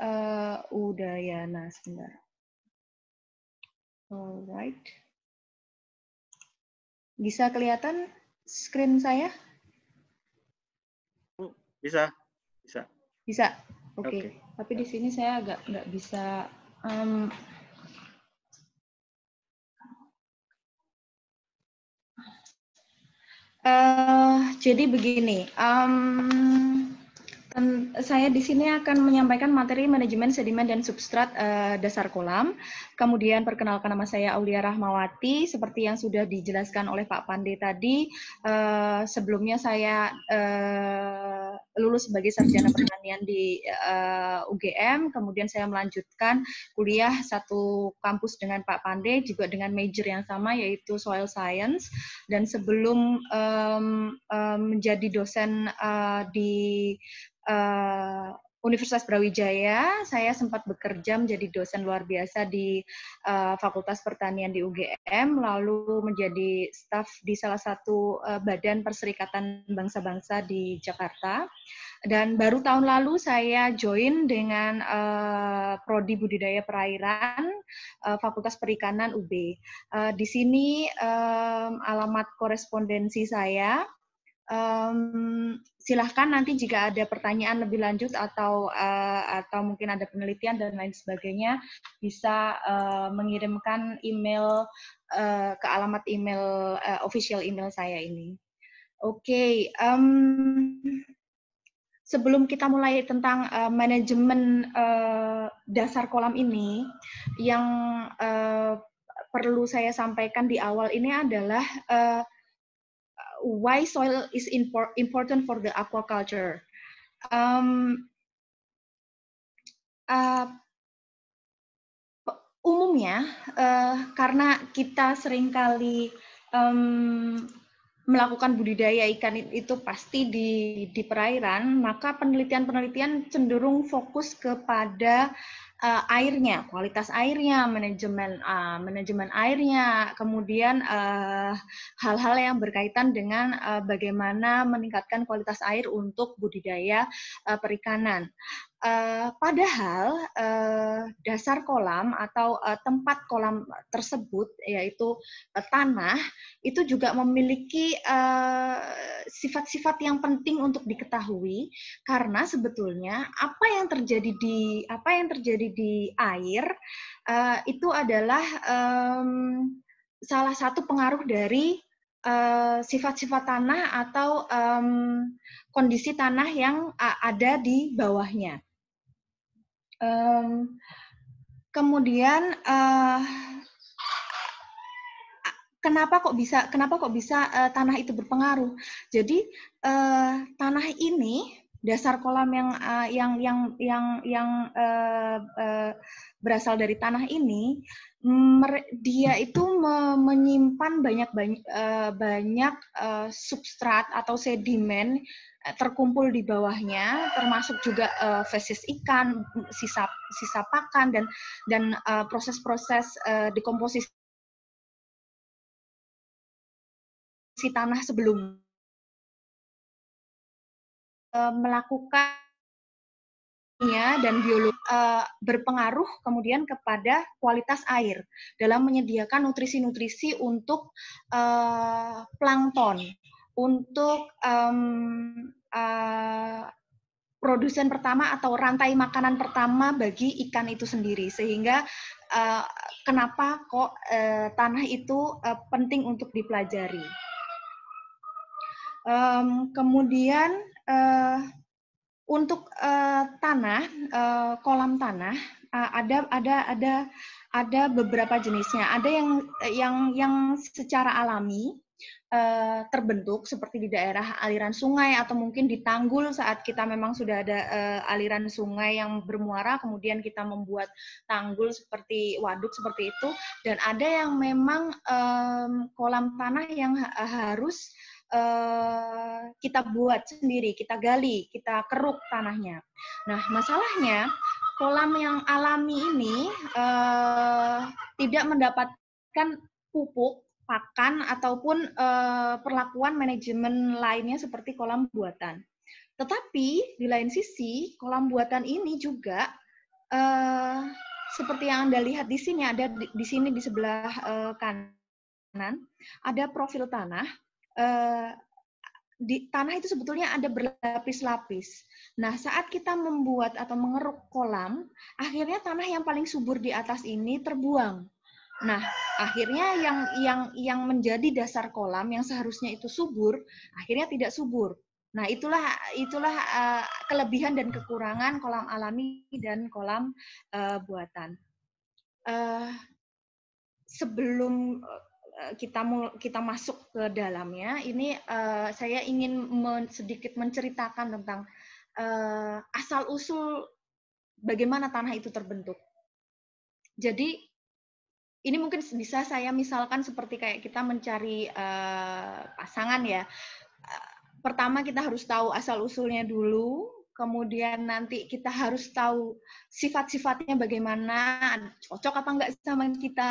uh, Udayana sebentar. Alright. Bisa kelihatan screen saya? Bisa, bisa. Bisa. Oke. Okay. Okay. Tapi di sini saya agak nggak bisa um, Uh, jadi begini, um, saya di sini akan menyampaikan materi manajemen sedimen dan substrat eh, dasar kolam Kemudian perkenalkan nama saya Aulia Rahmawati. Seperti yang sudah dijelaskan oleh Pak Pandey tadi, eh, sebelumnya saya eh, lulus sebagai sarjana pertanian di eh, UGM. Kemudian saya melanjutkan kuliah satu kampus dengan Pak Pandey, juga dengan major yang sama yaitu Soil Science. Dan sebelum menjadi dosen di Universitas Brawijaya, saya sempat bekerja menjadi dosen luar biasa di uh, Fakultas Pertanian di UGM, lalu menjadi staf di salah satu uh, badan perserikatan bangsa-bangsa di Jakarta. Dan baru tahun lalu saya join dengan uh, Prodi Budidaya Perairan uh, Fakultas Perikanan UB. Uh, di sini um, alamat korespondensi saya um, silahkan nanti jika ada pertanyaan lebih lanjut atau uh, atau mungkin ada penelitian dan lain sebagainya bisa uh, mengirimkan email uh, ke alamat email uh, official email saya ini. Oke, okay, um, sebelum kita mulai tentang uh, manajemen uh, dasar kolam ini, yang uh, perlu saya sampaikan di awal ini adalah uh, why soil is impor important for the aquaculture. Um, uh, umumnya uh, karena kita seringkali um, melakukan budidaya ikan itu pasti di, di perairan, maka penelitian-penelitian cenderung fokus kepada uh, airnya, kualitas airnya, manajemen uh, manajemen airnya, kemudian eh, hal-hal uh, yang berkaitan dengan uh, bagaimana meningkatkan kualitas air untuk budidaya uh, perikanan. Eh, padahal uh, dasar kolam atau uh, tempat kolam tersebut yaitu uh, tanah itu juga memiliki sifat-sifat uh, yang penting untuk diketahui karena sebetulnya apa yang terjadi di apa yang terjadi di air uh, itu adalah um, salah satu pengaruh dari sifat-sifat uh, tanah atau um, kondisi tanah yang ada di bawahnya. Um, kemudian uh, kenapa kok bisa kenapa kok bisa uh, tanah itu berpengaruh jadi uh, tanah ini dasar kolam yang uh, yang yang yang yang uh, uh, berasal dari tanah ini dia itu me menyimpan banyak banyak uh, banyak uh, substrat atau sedimen Eh, terkumpul di bawahnya termasuk juga uh, fesis ikan sisa sisa pakan dan dan eh, proses-proses uh, uh, dekomposisi tanah sebelum uh, melakukannya dan biologi uh, berpengaruh kemudian kepada kualitas air dalam menyediakan nutrisi-nutrisi untuk uh, plankton untuk um, uh, produsen pertama atau rantai makanan pertama bagi ikan itu sendiri sehingga uh, kenapa kok uh, tanah itu uh, penting untuk dipelajari um, kemudian uh, untuk uh, tanah uh, kolam tanah uh, ada ada ada ada beberapa jenisnya ada yang yang yang secara alami Eh, terbentuk seperti di daerah aliran sungai atau mungkin di tanggul saat kita memang sudah ada eh, aliran sungai yang bermuara kemudian kita membuat tanggul seperti waduk seperti itu dan ada yang memang kolam tanah yang harus eh, kita buat sendiri, kita gali, kita keruk tanahnya. Nah, masalahnya kolam yang alami ini tidak mendapatkan pupuk pakan ataupun uh, perlakuan manajemen lainnya seperti kolam buatan. Tetapi di lain sisi, kolam buatan ini juga uh, seperti yang Anda lihat di sini ada di, di sini di sebelah uh, kanan ada profil tanah uh, di tanah itu sebetulnya ada berlapis-lapis. Nah, saat kita membuat atau mengeruk kolam, akhirnya tanah yang paling subur di atas ini terbuang. Nah, akhirnya yang yang yang menjadi dasar kolam yang seharusnya itu subur, akhirnya tidak subur. Nah, itulah itulah uh, kelebihan dan kekurangan kolam alami dan kolam uh, buatan. Uh, sebelum kita kita masuk ke dalamnya, ini uh, saya ingin men sedikit menceritakan tentang uh, asal usul bagaimana tanah itu terbentuk. Jadi ini mungkin bisa saya misalkan seperti kayak kita mencari uh, pasangan ya. Eh, pertama kita harus tahu asal usulnya dulu, kemudian nanti kita harus tahu sifat-sifatnya bagaimana, cocok apa enggak sama kita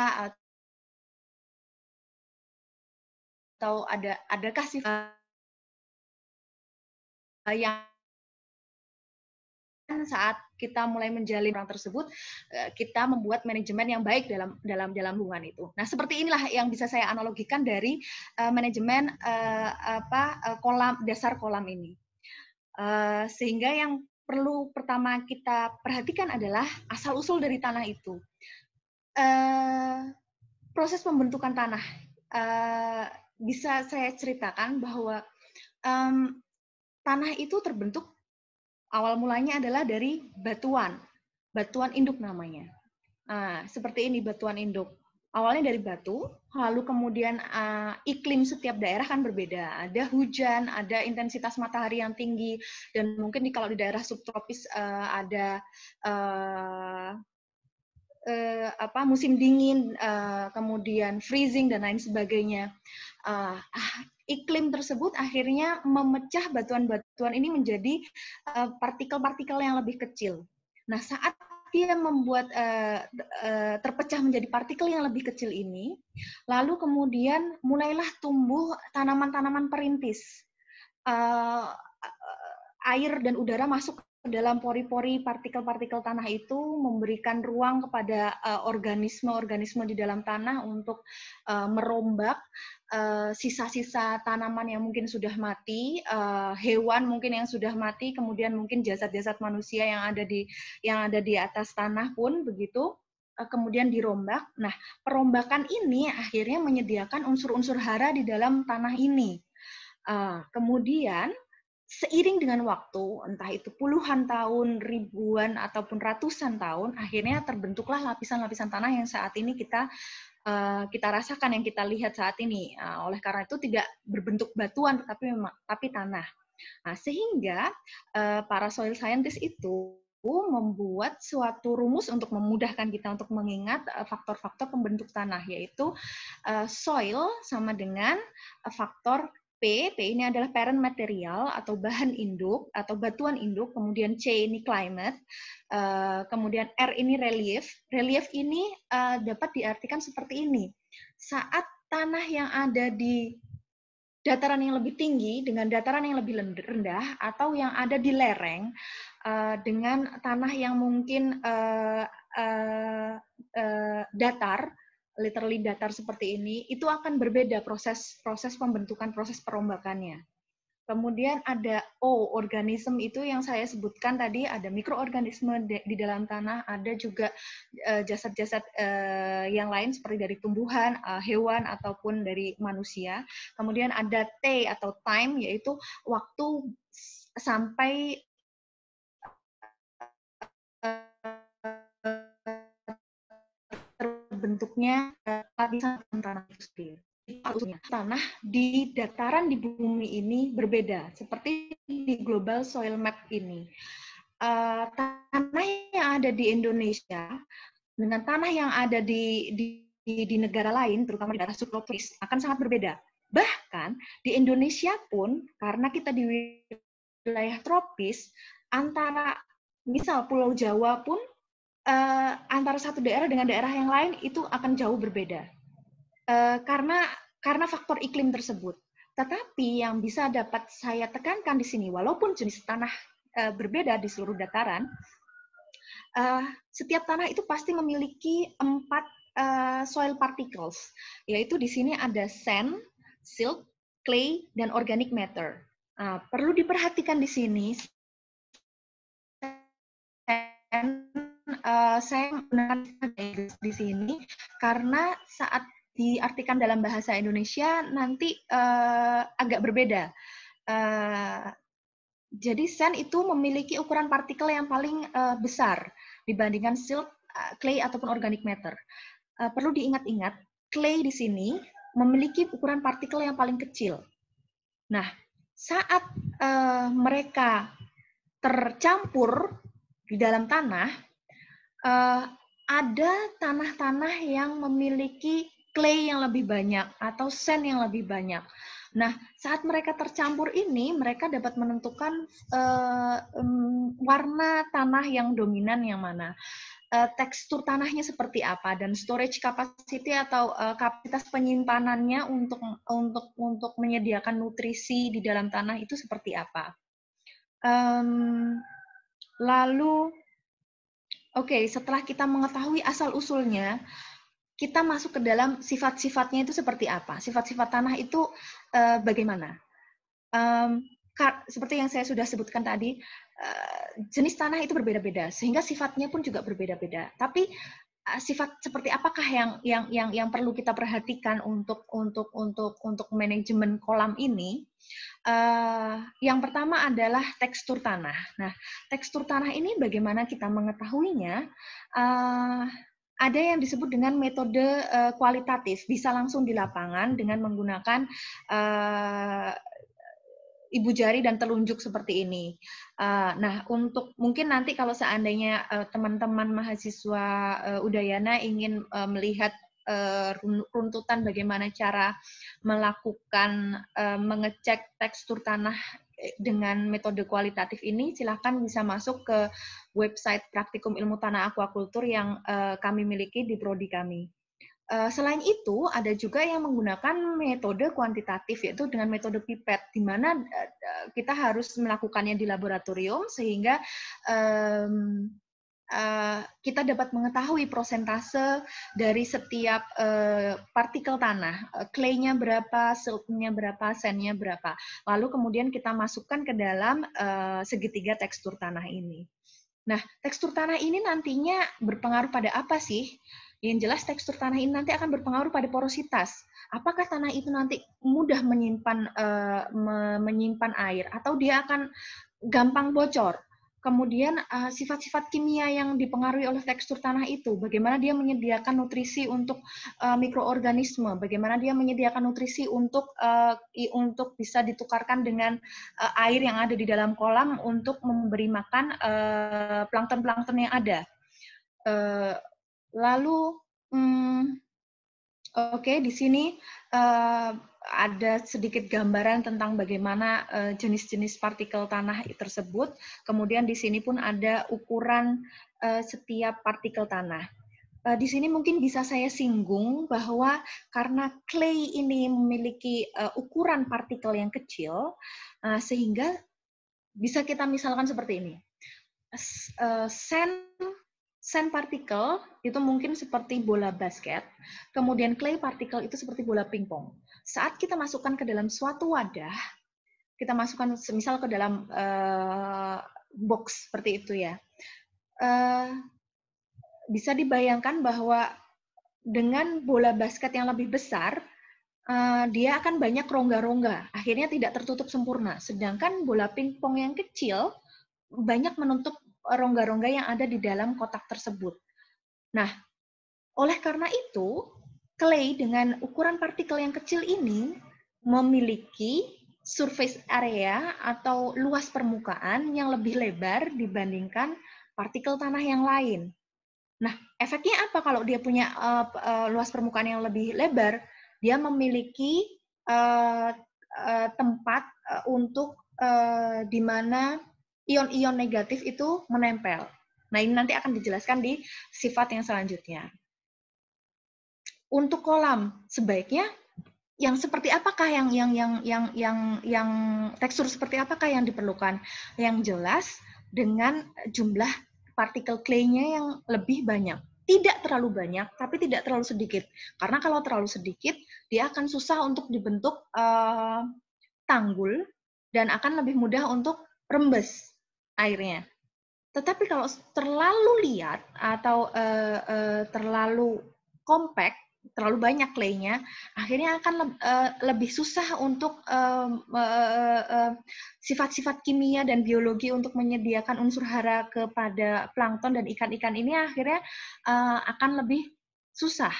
atau ada adakah sifat yang Kan saat kita mulai menjalin orang tersebut, eh, kita membuat manajemen yang baik dalam dalam dalam hubungan itu. Nah, seperti inilah yang bisa saya analogikan dari uh, manajemen uh, apa uh, kolam dasar kolam ini. Uh, sehingga yang perlu pertama kita perhatikan adalah asal usul dari tanah itu. Uh, proses pembentukan tanah uh, bisa saya ceritakan bahwa um, tanah itu terbentuk Awal mulanya adalah dari batuan, batuan induk namanya. Nah, seperti ini batuan induk. Awalnya dari batu, lalu kemudian uh, iklim setiap daerah kan berbeda. Ada hujan, ada intensitas matahari yang tinggi, dan mungkin di, kalau di daerah subtropis uh, ada uh, uh, apa musim dingin, uh, kemudian freezing dan lain sebagainya. Uh, iklim tersebut akhirnya memecah batuan-batuan ini menjadi eh, partikel-partikel yang lebih kecil. Nah, saat dia membuat uh, uh, terpecah menjadi partikel yang lebih kecil ini, lalu kemudian mulailah tumbuh tanaman-tanaman perintis. Uh, air dan udara masuk dalam pori-pori partikel-partikel tanah itu memberikan ruang kepada eh, organisme-organisme uh, di dalam tanah untuk uh, merombak eh, sisa-sisa uh, tanaman yang mungkin sudah mati, uh, hewan mungkin yang sudah mati, kemudian mungkin jasad-jasad manusia yang ada di yang ada di atas tanah pun begitu kemudian dirombak. Nah, perombakan ini akhirnya menyediakan unsur-unsur hara di dalam tanah ini. kemudian seiring dengan waktu, entah itu puluhan tahun, ribuan, ataupun ratusan tahun, akhirnya terbentuklah lapisan-lapisan tanah yang saat ini kita eh, kita rasakan, yang kita lihat saat ini. Eh, oleh karena itu tidak berbentuk batuan, tapi memang tapi tanah. Nah, sehingga eh, para soil scientist itu membuat suatu rumus untuk memudahkan kita untuk mengingat faktor-faktor pembentuk tanah yaitu soil sama dengan faktor P, P ini adalah parent material atau bahan induk atau batuan induk, kemudian C ini climate, eh, kemudian R ini relief. Relief ini eh, dapat diartikan seperti ini. Saat tanah yang ada di dataran yang lebih tinggi dengan dataran yang lebih rendah atau yang ada di lereng eh, dengan tanah yang mungkin datar, literally datar seperti ini, itu akan berbeda proses proses pembentukan, proses perombakannya. Kemudian ada O, organisme itu yang saya sebutkan tadi, ada mikroorganisme di dalam tanah, ada juga eh, jasad-jasad eh, yang lain seperti dari tumbuhan, eh, hewan, ataupun dari manusia. Kemudian ada T atau time, yaitu waktu sampai bentuknya lapisan eh, tanah itu sendiri. Tanah di dataran di bumi ini berbeda, seperti di global soil map ini. Uh, tanah yang ada di Indonesia dengan tanah yang ada di, di, di negara lain, terutama di daerah subtropis, akan sangat berbeda. Bahkan di Indonesia pun, karena kita di wilayah tropis, antara misal Pulau Jawa pun uh, antara satu daerah dengan daerah yang lain itu akan jauh berbeda uh, karena karena faktor iklim tersebut. Tetapi yang bisa dapat saya tekankan di sini, walaupun jenis tanah uh, berbeda di seluruh dataran, uh, setiap tanah itu pasti memiliki empat uh, soil particles, yaitu di sini ada sand, silt, clay, dan organic matter. Uh, perlu diperhatikan di sini sand uh, saya menggunakan di sini karena saat diartikan dalam bahasa Indonesia nanti uh, agak berbeda. Uh, jadi sand itu memiliki ukuran partikel yang paling uh, besar dibandingkan silt, uh, clay ataupun organic matter. Uh, perlu diingat-ingat, clay di sini memiliki ukuran partikel yang paling kecil. Nah, saat uh, mereka tercampur di dalam tanah, uh, ada tanah-tanah yang memiliki clay yang lebih banyak atau sand yang lebih banyak. Nah, saat mereka tercampur ini, mereka dapat menentukan uh, um, warna tanah yang dominan yang mana, eh, tekstur tanahnya seperti apa, dan storage capacity atau uh, kapasitas penyimpanannya untuk untuk untuk menyediakan nutrisi di dalam tanah itu seperti apa. Um, lalu Oke, okay, setelah kita mengetahui asal usulnya, kita masuk ke dalam sifat-sifatnya itu seperti apa? Sifat-sifat tanah itu uh, bagaimana? Um, seperti yang saya sudah sebutkan tadi, eh, jenis tanah itu berbeda-beda, sehingga sifatnya pun juga berbeda-beda. Tapi Eh, sifat seperti apakah yang yang yang yang perlu kita perhatikan untuk untuk untuk untuk manajemen kolam ini? Uh, yang pertama adalah tekstur tanah. Nah, tekstur tanah ini bagaimana kita mengetahuinya? Uh, ada yang disebut dengan metode uh, kualitatif, bisa langsung di lapangan dengan menggunakan uh, ibu jari dan telunjuk seperti ini. Eh, nah, untuk mungkin nanti kalau seandainya eh, teman-teman mahasiswa eh, Udayana ingin melihat runtutan bagaimana cara melakukan mengecek tekstur tanah dengan metode kualitatif ini silahkan bisa masuk ke website praktikum ilmu tanah aquakultur yang kami miliki di prodi kami. Eh, selain itu, ada juga yang menggunakan metode kuantitatif, yaitu dengan metode pipet, di mana eh, kita harus melakukannya di laboratorium sehingga eh, kita dapat mengetahui prosentase dari setiap partikel tanah, claynya berapa, siltnya berapa, sandnya berapa. Lalu kemudian kita masukkan ke dalam segitiga tekstur tanah ini. Nah, tekstur tanah ini nantinya berpengaruh pada apa sih? Yang jelas tekstur tanah ini nanti akan berpengaruh pada porositas. Apakah tanah itu nanti mudah menyimpan uh, me menyimpan air atau dia akan gampang bocor? Kemudian eh, sifat-sifat uh, kimia yang dipengaruhi oleh tekstur tanah itu, bagaimana dia menyediakan nutrisi untuk uh, mikroorganisme, bagaimana dia menyediakan nutrisi untuk uh, untuk bisa ditukarkan dengan uh, air yang ada di dalam kolam untuk memberi makan plankton-plankton uh, yang ada. Uh, Lalu, hmm, oke, okay, di sini uh, ada sedikit gambaran tentang bagaimana eh, jenis-jenis uh, partikel tanah tersebut. Kemudian di sini pun ada ukuran uh, setiap partikel tanah. di sini mungkin bisa saya singgung bahwa karena clay ini memiliki ukuran partikel yang kecil, sehingga bisa kita misalkan seperti ini. Sand Sand partikel itu mungkin seperti bola basket, kemudian clay partikel itu seperti bola pingpong. Saat kita masukkan ke dalam suatu wadah, kita masukkan misal ke dalam uh, box seperti itu ya, uh, bisa dibayangkan bahwa dengan bola basket yang lebih besar, uh, dia akan banyak rongga-rongga, akhirnya tidak tertutup sempurna. Sedangkan bola pingpong yang kecil banyak menutup rongga-rongga yang ada di dalam kotak tersebut. Nah, oleh karena itu, clay dengan ukuran partikel yang kecil ini memiliki surface area atau luas permukaan yang lebih lebar dibandingkan partikel tanah yang lain. Nah, efeknya apa kalau dia punya uh, uh, luas permukaan yang lebih lebar? Dia memiliki uh, uh, tempat uh, untuk uh, di mana ion-ion negatif itu menempel. Nah, ini nanti akan dijelaskan di sifat yang selanjutnya. Untuk kolam, sebaiknya yang seperti apakah yang yang yang yang yang yang tekstur seperti apakah yang diperlukan yang jelas dengan jumlah partikel clay-nya yang lebih banyak tidak terlalu banyak tapi tidak terlalu sedikit karena kalau terlalu sedikit dia akan susah untuk dibentuk uh, tanggul dan akan lebih mudah untuk rembes airnya. Tetapi kalau terlalu liat atau uh, uh, terlalu kompak, terlalu banyak lainnya, akhirnya akan le uh, eh, lebih susah untuk sifat-sifat uh, uh, kimia dan biologi untuk menyediakan unsur hara kepada plankton dan ikan-ikan ini akhirnya akan lebih susah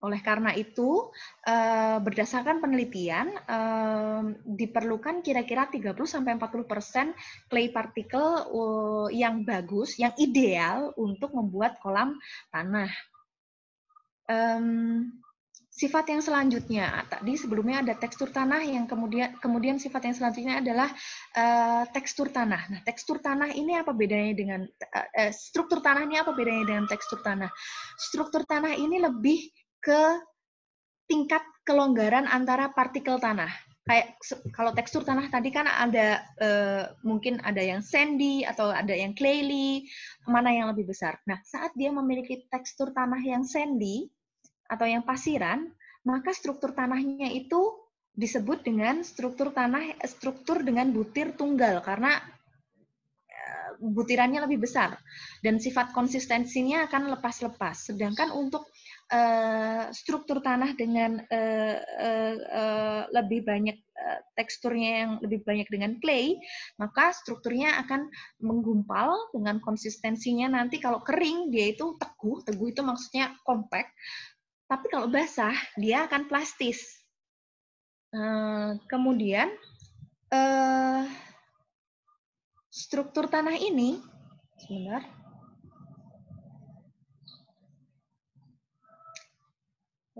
oleh karena itu, eh, berdasarkan penelitian, eh, diperlukan kira-kira 30-40% clay particle eh, yang bagus, yang ideal untuk membuat kolam tanah. Sifat yang selanjutnya, tadi sebelumnya ada tekstur tanah yang kemudian kemudian sifat yang selanjutnya adalah tekstur tanah. Nah, tekstur tanah ini apa bedanya dengan struktur tanah ini apa bedanya dengan tekstur tanah? Struktur tanah ini lebih ke tingkat kelonggaran antara partikel tanah. Kayak kalau tekstur tanah tadi kan ada eh, mungkin ada yang sandy atau ada yang clayly, mana yang lebih besar. Nah, saat dia memiliki tekstur tanah yang sandy atau yang pasiran, maka struktur tanahnya itu disebut dengan struktur tanah struktur dengan butir tunggal karena eh, butirannya lebih besar dan sifat konsistensinya akan lepas-lepas. Sedangkan untuk Eh, struktur tanah dengan uh, uh, uh, lebih banyak uh, teksturnya yang lebih banyak dengan clay, maka strukturnya akan menggumpal dengan konsistensinya nanti kalau kering dia itu teguh, teguh itu maksudnya kompak. Tapi kalau basah dia akan plastis. Uh, kemudian uh, struktur tanah ini sebenarnya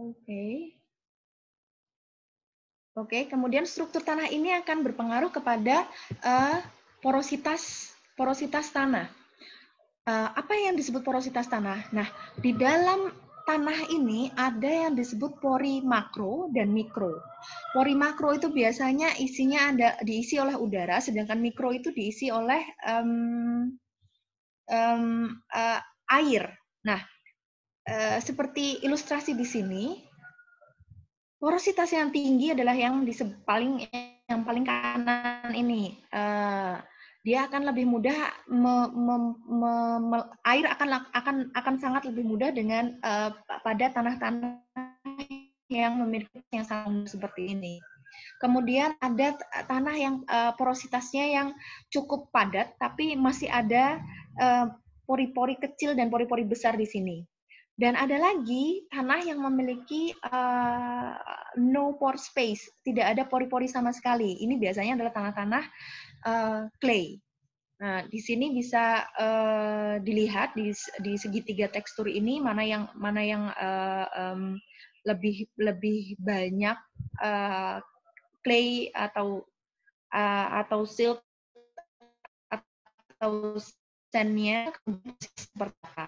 Oke. Okay. Oke, okay, kemudian struktur tanah ini akan berpengaruh kepada uh, porositas porositas tanah. Uh, apa yang disebut porositas tanah? Nah, di dalam tanah ini ada yang disebut pori makro dan mikro. Pori makro itu biasanya isinya ada diisi oleh udara, sedangkan mikro itu diisi oleh um, um, uh, air. Nah, Eh, seperti ilustrasi di sini, porositas yang tinggi adalah yang di paling yang paling kanan ini. Eh, dia akan lebih mudah me, me, me, me, air akan akan akan sangat lebih mudah dengan uh, pada tanah-tanah yang memiliki yang sangat seperti ini. Kemudian ada tanah yang uh, porositasnya yang cukup padat, tapi masih ada pori pori-pori kecil dan pori-pori besar di sini. Dan ada lagi tanah yang memiliki uh, no pore space, tidak ada pori-pori sama sekali. Ini biasanya adalah tanah-tanah uh, clay. Nah, di sini bisa uh, dilihat di, di segitiga tekstur ini mana yang mana yang uh, um, lebih lebih banyak uh, clay atau uh, atau silt atau sandnya seperti apa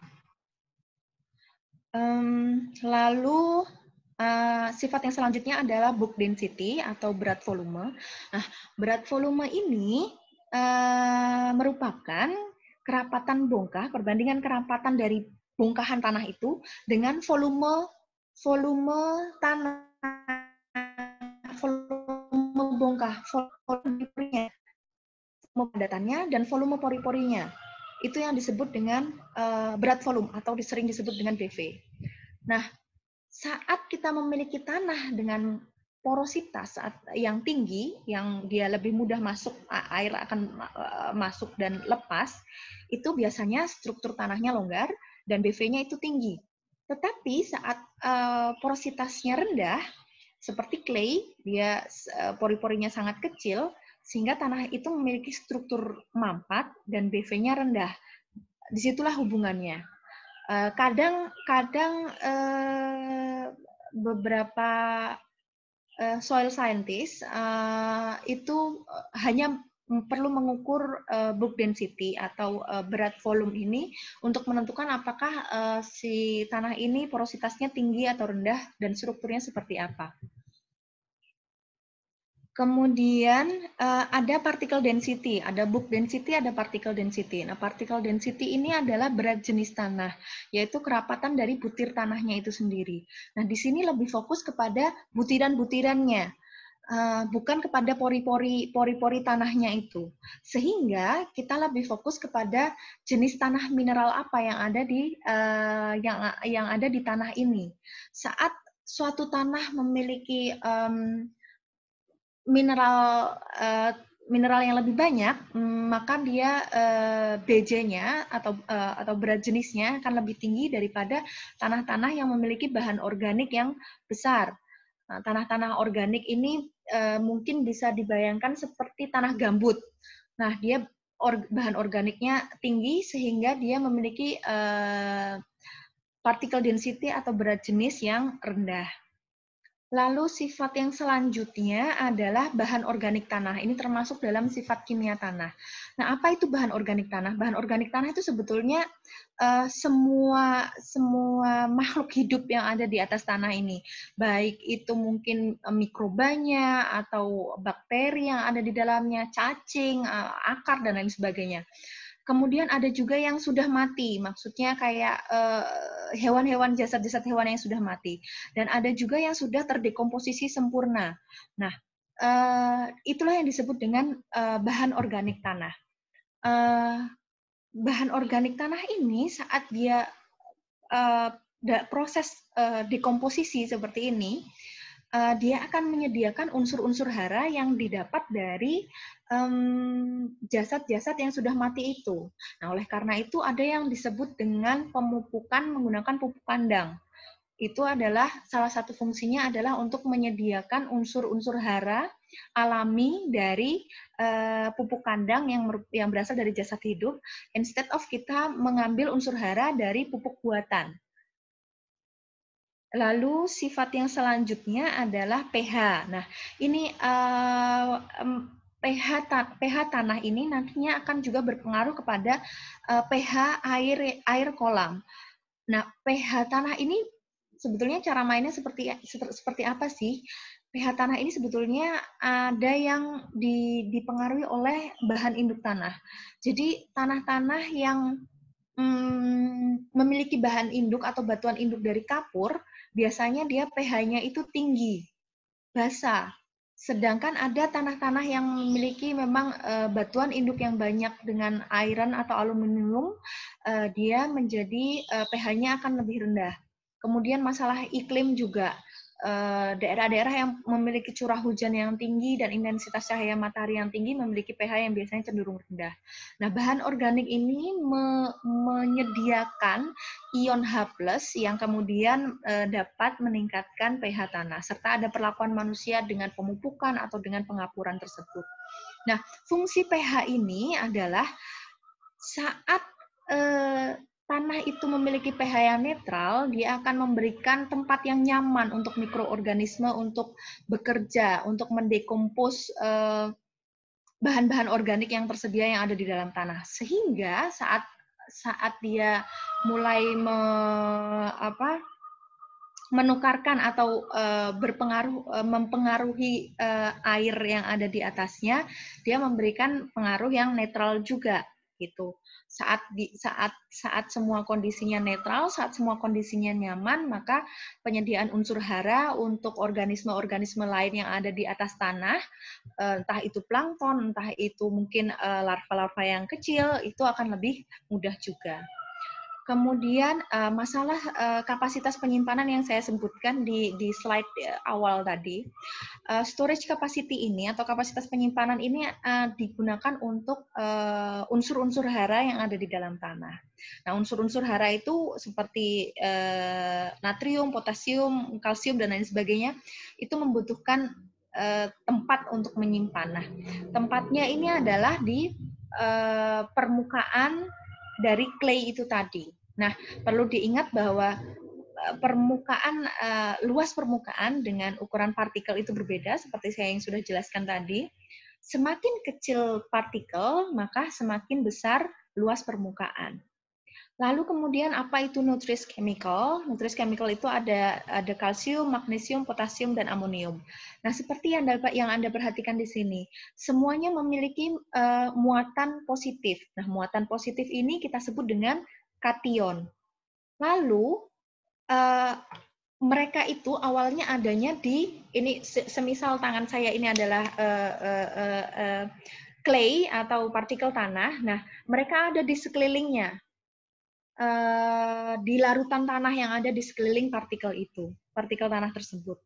Um, lalu uh, sifat yang selanjutnya adalah book density atau berat volume. Nah, berat volume ini uh, merupakan kerapatan bongkah, perbandingan kerapatan dari bongkahan tanah itu dengan volume volume tanah volume bongkah volume porinya padatannya dan volume pori-porinya itu yang disebut dengan uh, berat volume atau sering disebut dengan BV. Nah, saat kita memiliki tanah dengan porositas saat yang tinggi, yang dia lebih mudah masuk air akan eh, masuk dan lepas, itu biasanya struktur tanahnya longgar dan BV-nya itu tinggi. Tetapi saat eh, porositasnya rendah, seperti clay, dia pori-porinya sangat kecil, sehingga tanah itu memiliki struktur mampat dan BV-nya rendah. Disitulah hubungannya. Eh, kadang, kadang eh, beberapa eh, soil scientist itu hanya perlu mengukur bulk density atau berat volume ini untuk menentukan apakah si tanah ini porositasnya tinggi atau rendah dan strukturnya seperti apa. Kemudian uh, ada particle density, ada book density, ada particle density. Nah, particle density ini adalah berat jenis tanah, yaitu kerapatan dari butir tanahnya itu sendiri. Nah, di sini lebih fokus kepada butiran-butirannya, uh, eh, bukan kepada pori-pori pori-pori tanahnya itu. Sehingga kita lebih fokus kepada jenis tanah mineral apa yang ada di uh, yang yang ada di tanah ini. Saat suatu tanah memiliki um, mineral uh, mineral yang lebih banyak, mm, maka dia uh, eh, BJ-nya atau eh, atau berat jenisnya akan lebih tinggi daripada tanah-tanah yang memiliki bahan organik yang besar. Nah, tanah-tanah organik ini mungkin bisa dibayangkan seperti tanah gambut. Nah, dia bahan organiknya tinggi sehingga dia memiliki uh, partikel density atau berat jenis yang rendah. Lalu sifat yang selanjutnya adalah bahan organik tanah. Ini termasuk dalam sifat kimia tanah. Nah, apa itu bahan organik tanah? Bahan organik tanah itu sebetulnya uh, semua semua makhluk hidup yang ada di atas tanah ini, baik itu mungkin eh, mikrobanya atau bakteri yang ada di dalamnya, cacing, uh, akar dan lain sebagainya. Kemudian ada juga yang sudah mati, maksudnya kayak eh, hewan-hewan uh, jasad-jasad hewan yang sudah mati. Dan ada juga yang sudah terdekomposisi sempurna. Nah, uh, itulah yang disebut dengan uh, bahan organik tanah. bahan organik tanah ini saat dia proses dekomposisi seperti ini, uh, dia akan menyediakan unsur-unsur hara yang didapat dari jasad-jasad um, yang sudah mati itu. Nah, oleh karena itu ada yang disebut dengan pemupukan menggunakan pupuk kandang. Itu adalah salah satu fungsinya adalah untuk menyediakan unsur-unsur hara alami dari uh, pupuk kandang yang yang berasal dari jasad hidup instead of kita mengambil unsur hara dari pupuk buatan. Lalu sifat yang selanjutnya adalah pH. Nah, ini pH, eh, pH tanah ini nantinya akan juga berpengaruh kepada pH eh, air air kolam. Nah, pH tanah ini sebetulnya cara mainnya seperti seperti apa sih? pH tanah ini sebetulnya ada yang dipengaruhi oleh bahan induk tanah. Jadi tanah-tanah yang Mmm, memiliki bahan induk atau batuan induk dari kapur, biasanya dia pH-nya itu tinggi, basah. Sedangkan ada tanah-tanah yang memiliki memang uh, batuan induk yang banyak dengan iron atau aluminium, uh, dia menjadi uh, pH-nya akan lebih rendah. Kemudian masalah iklim juga. Eh, daerah-daerah yang memiliki curah hujan yang tinggi dan intensitas cahaya matahari yang tinggi memiliki pH yang biasanya cenderung rendah. Nah, bahan organik ini me menyediakan ion H+ yang kemudian eh, dapat meningkatkan pH tanah serta ada perlakuan manusia dengan pemupukan atau dengan pengapuran tersebut. Nah, fungsi pH ini adalah saat eh, tanah itu memiliki pH yang netral, dia akan memberikan tempat yang nyaman untuk mikroorganisme untuk bekerja, untuk mendekompos eh, bahan-bahan organik yang tersedia yang ada di dalam tanah. Sehingga saat saat dia mulai me, apa, menukarkan atau eh, berpengaruh eh, mempengaruhi air yang ada di atasnya, dia memberikan pengaruh yang netral juga gitu. Saat di saat saat semua kondisinya netral, saat semua kondisinya nyaman, maka penyediaan unsur hara untuk organisme-organisme lain yang ada di atas tanah, eh, entah itu plankton, entah itu mungkin eh, larva-larva yang kecil, itu akan lebih mudah juga. Kemudian uh, masalah uh, kapasitas penyimpanan yang saya sebutkan di di slide eh, awal tadi, uh, storage capacity ini atau kapasitas penyimpanan ini uh, digunakan untuk unsur-unsur uh, hara yang ada di dalam tanah. Nah, unsur-unsur hara itu seperti uh, natrium, potasium, kalsium dan lain sebagainya itu membutuhkan uh, tempat untuk menyimpan. Nah, tempatnya ini adalah di uh, permukaan dari clay itu tadi. Nah, perlu diingat bahwa e, permukaan e, luas permukaan dengan ukuran partikel itu berbeda seperti saya yang sudah jelaskan tadi. Semakin kecil partikel, maka semakin besar luas permukaan. Lalu kemudian apa itu nutris chemical? Nutris chemical itu ada ada kalsium, magnesium, potasium dan amonium. Nah, seperti yang dapat yang Anda perhatikan di sini, semuanya memiliki uh, muatan positif. Nah, muatan positif ini kita sebut dengan kation. Lalu uh, mereka itu awalnya adanya di ini semisal tangan saya ini adalah uh, uh, uh, uh, clay atau partikel tanah. Nah, mereka ada di sekelilingnya. Eh, di larutan tanah yang ada di sekeliling partikel itu, partikel tanah tersebut.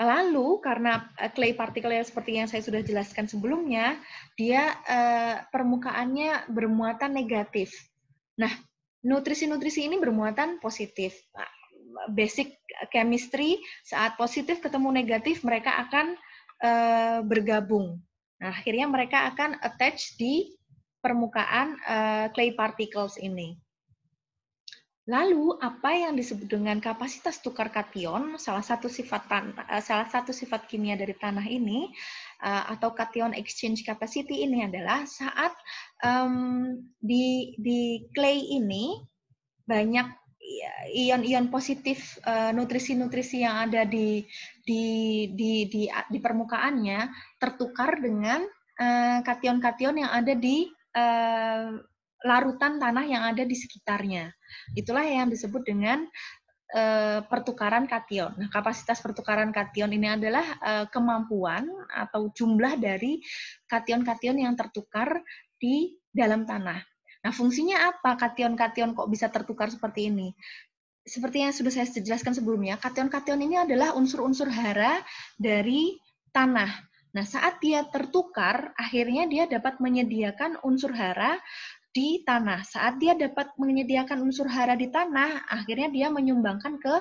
Lalu karena eh, clay partikel yang seperti yang saya sudah jelaskan sebelumnya, dia eh, permukaannya bermuatan negatif. Nah, nutrisi-nutrisi ini bermuatan positif. Nah, basic chemistry saat positif ketemu negatif mereka akan bergabung. Nah, akhirnya mereka akan attach di permukaan clay particles ini. Lalu, apa yang disebut dengan kapasitas tukar kation, salah satu sifat eh, salah satu sifat kimia dari tanah ini eh, atau kation exchange capacity ini adalah saat um, di di clay ini banyak ion-ion positif eh, nutrisi-nutrisi yang ada di di di di, di permukaannya tertukar dengan kation-kation yang ada di uh, larutan tanah yang ada di sekitarnya. Itulah yang disebut dengan eh, pertukaran kation. Nah, kapasitas pertukaran kation ini adalah eh, kemampuan atau jumlah dari kation-kation yang tertukar di dalam tanah. Nah, fungsinya apa kation-kation kok bisa tertukar seperti ini? Seperti yang sudah saya jelaskan sebelumnya, kation-kation ini adalah unsur-unsur hara dari tanah. Nah, saat dia tertukar, akhirnya dia dapat menyediakan unsur hara di tanah. Saat dia dapat menyediakan unsur hara di tanah, akhirnya dia menyumbangkan ke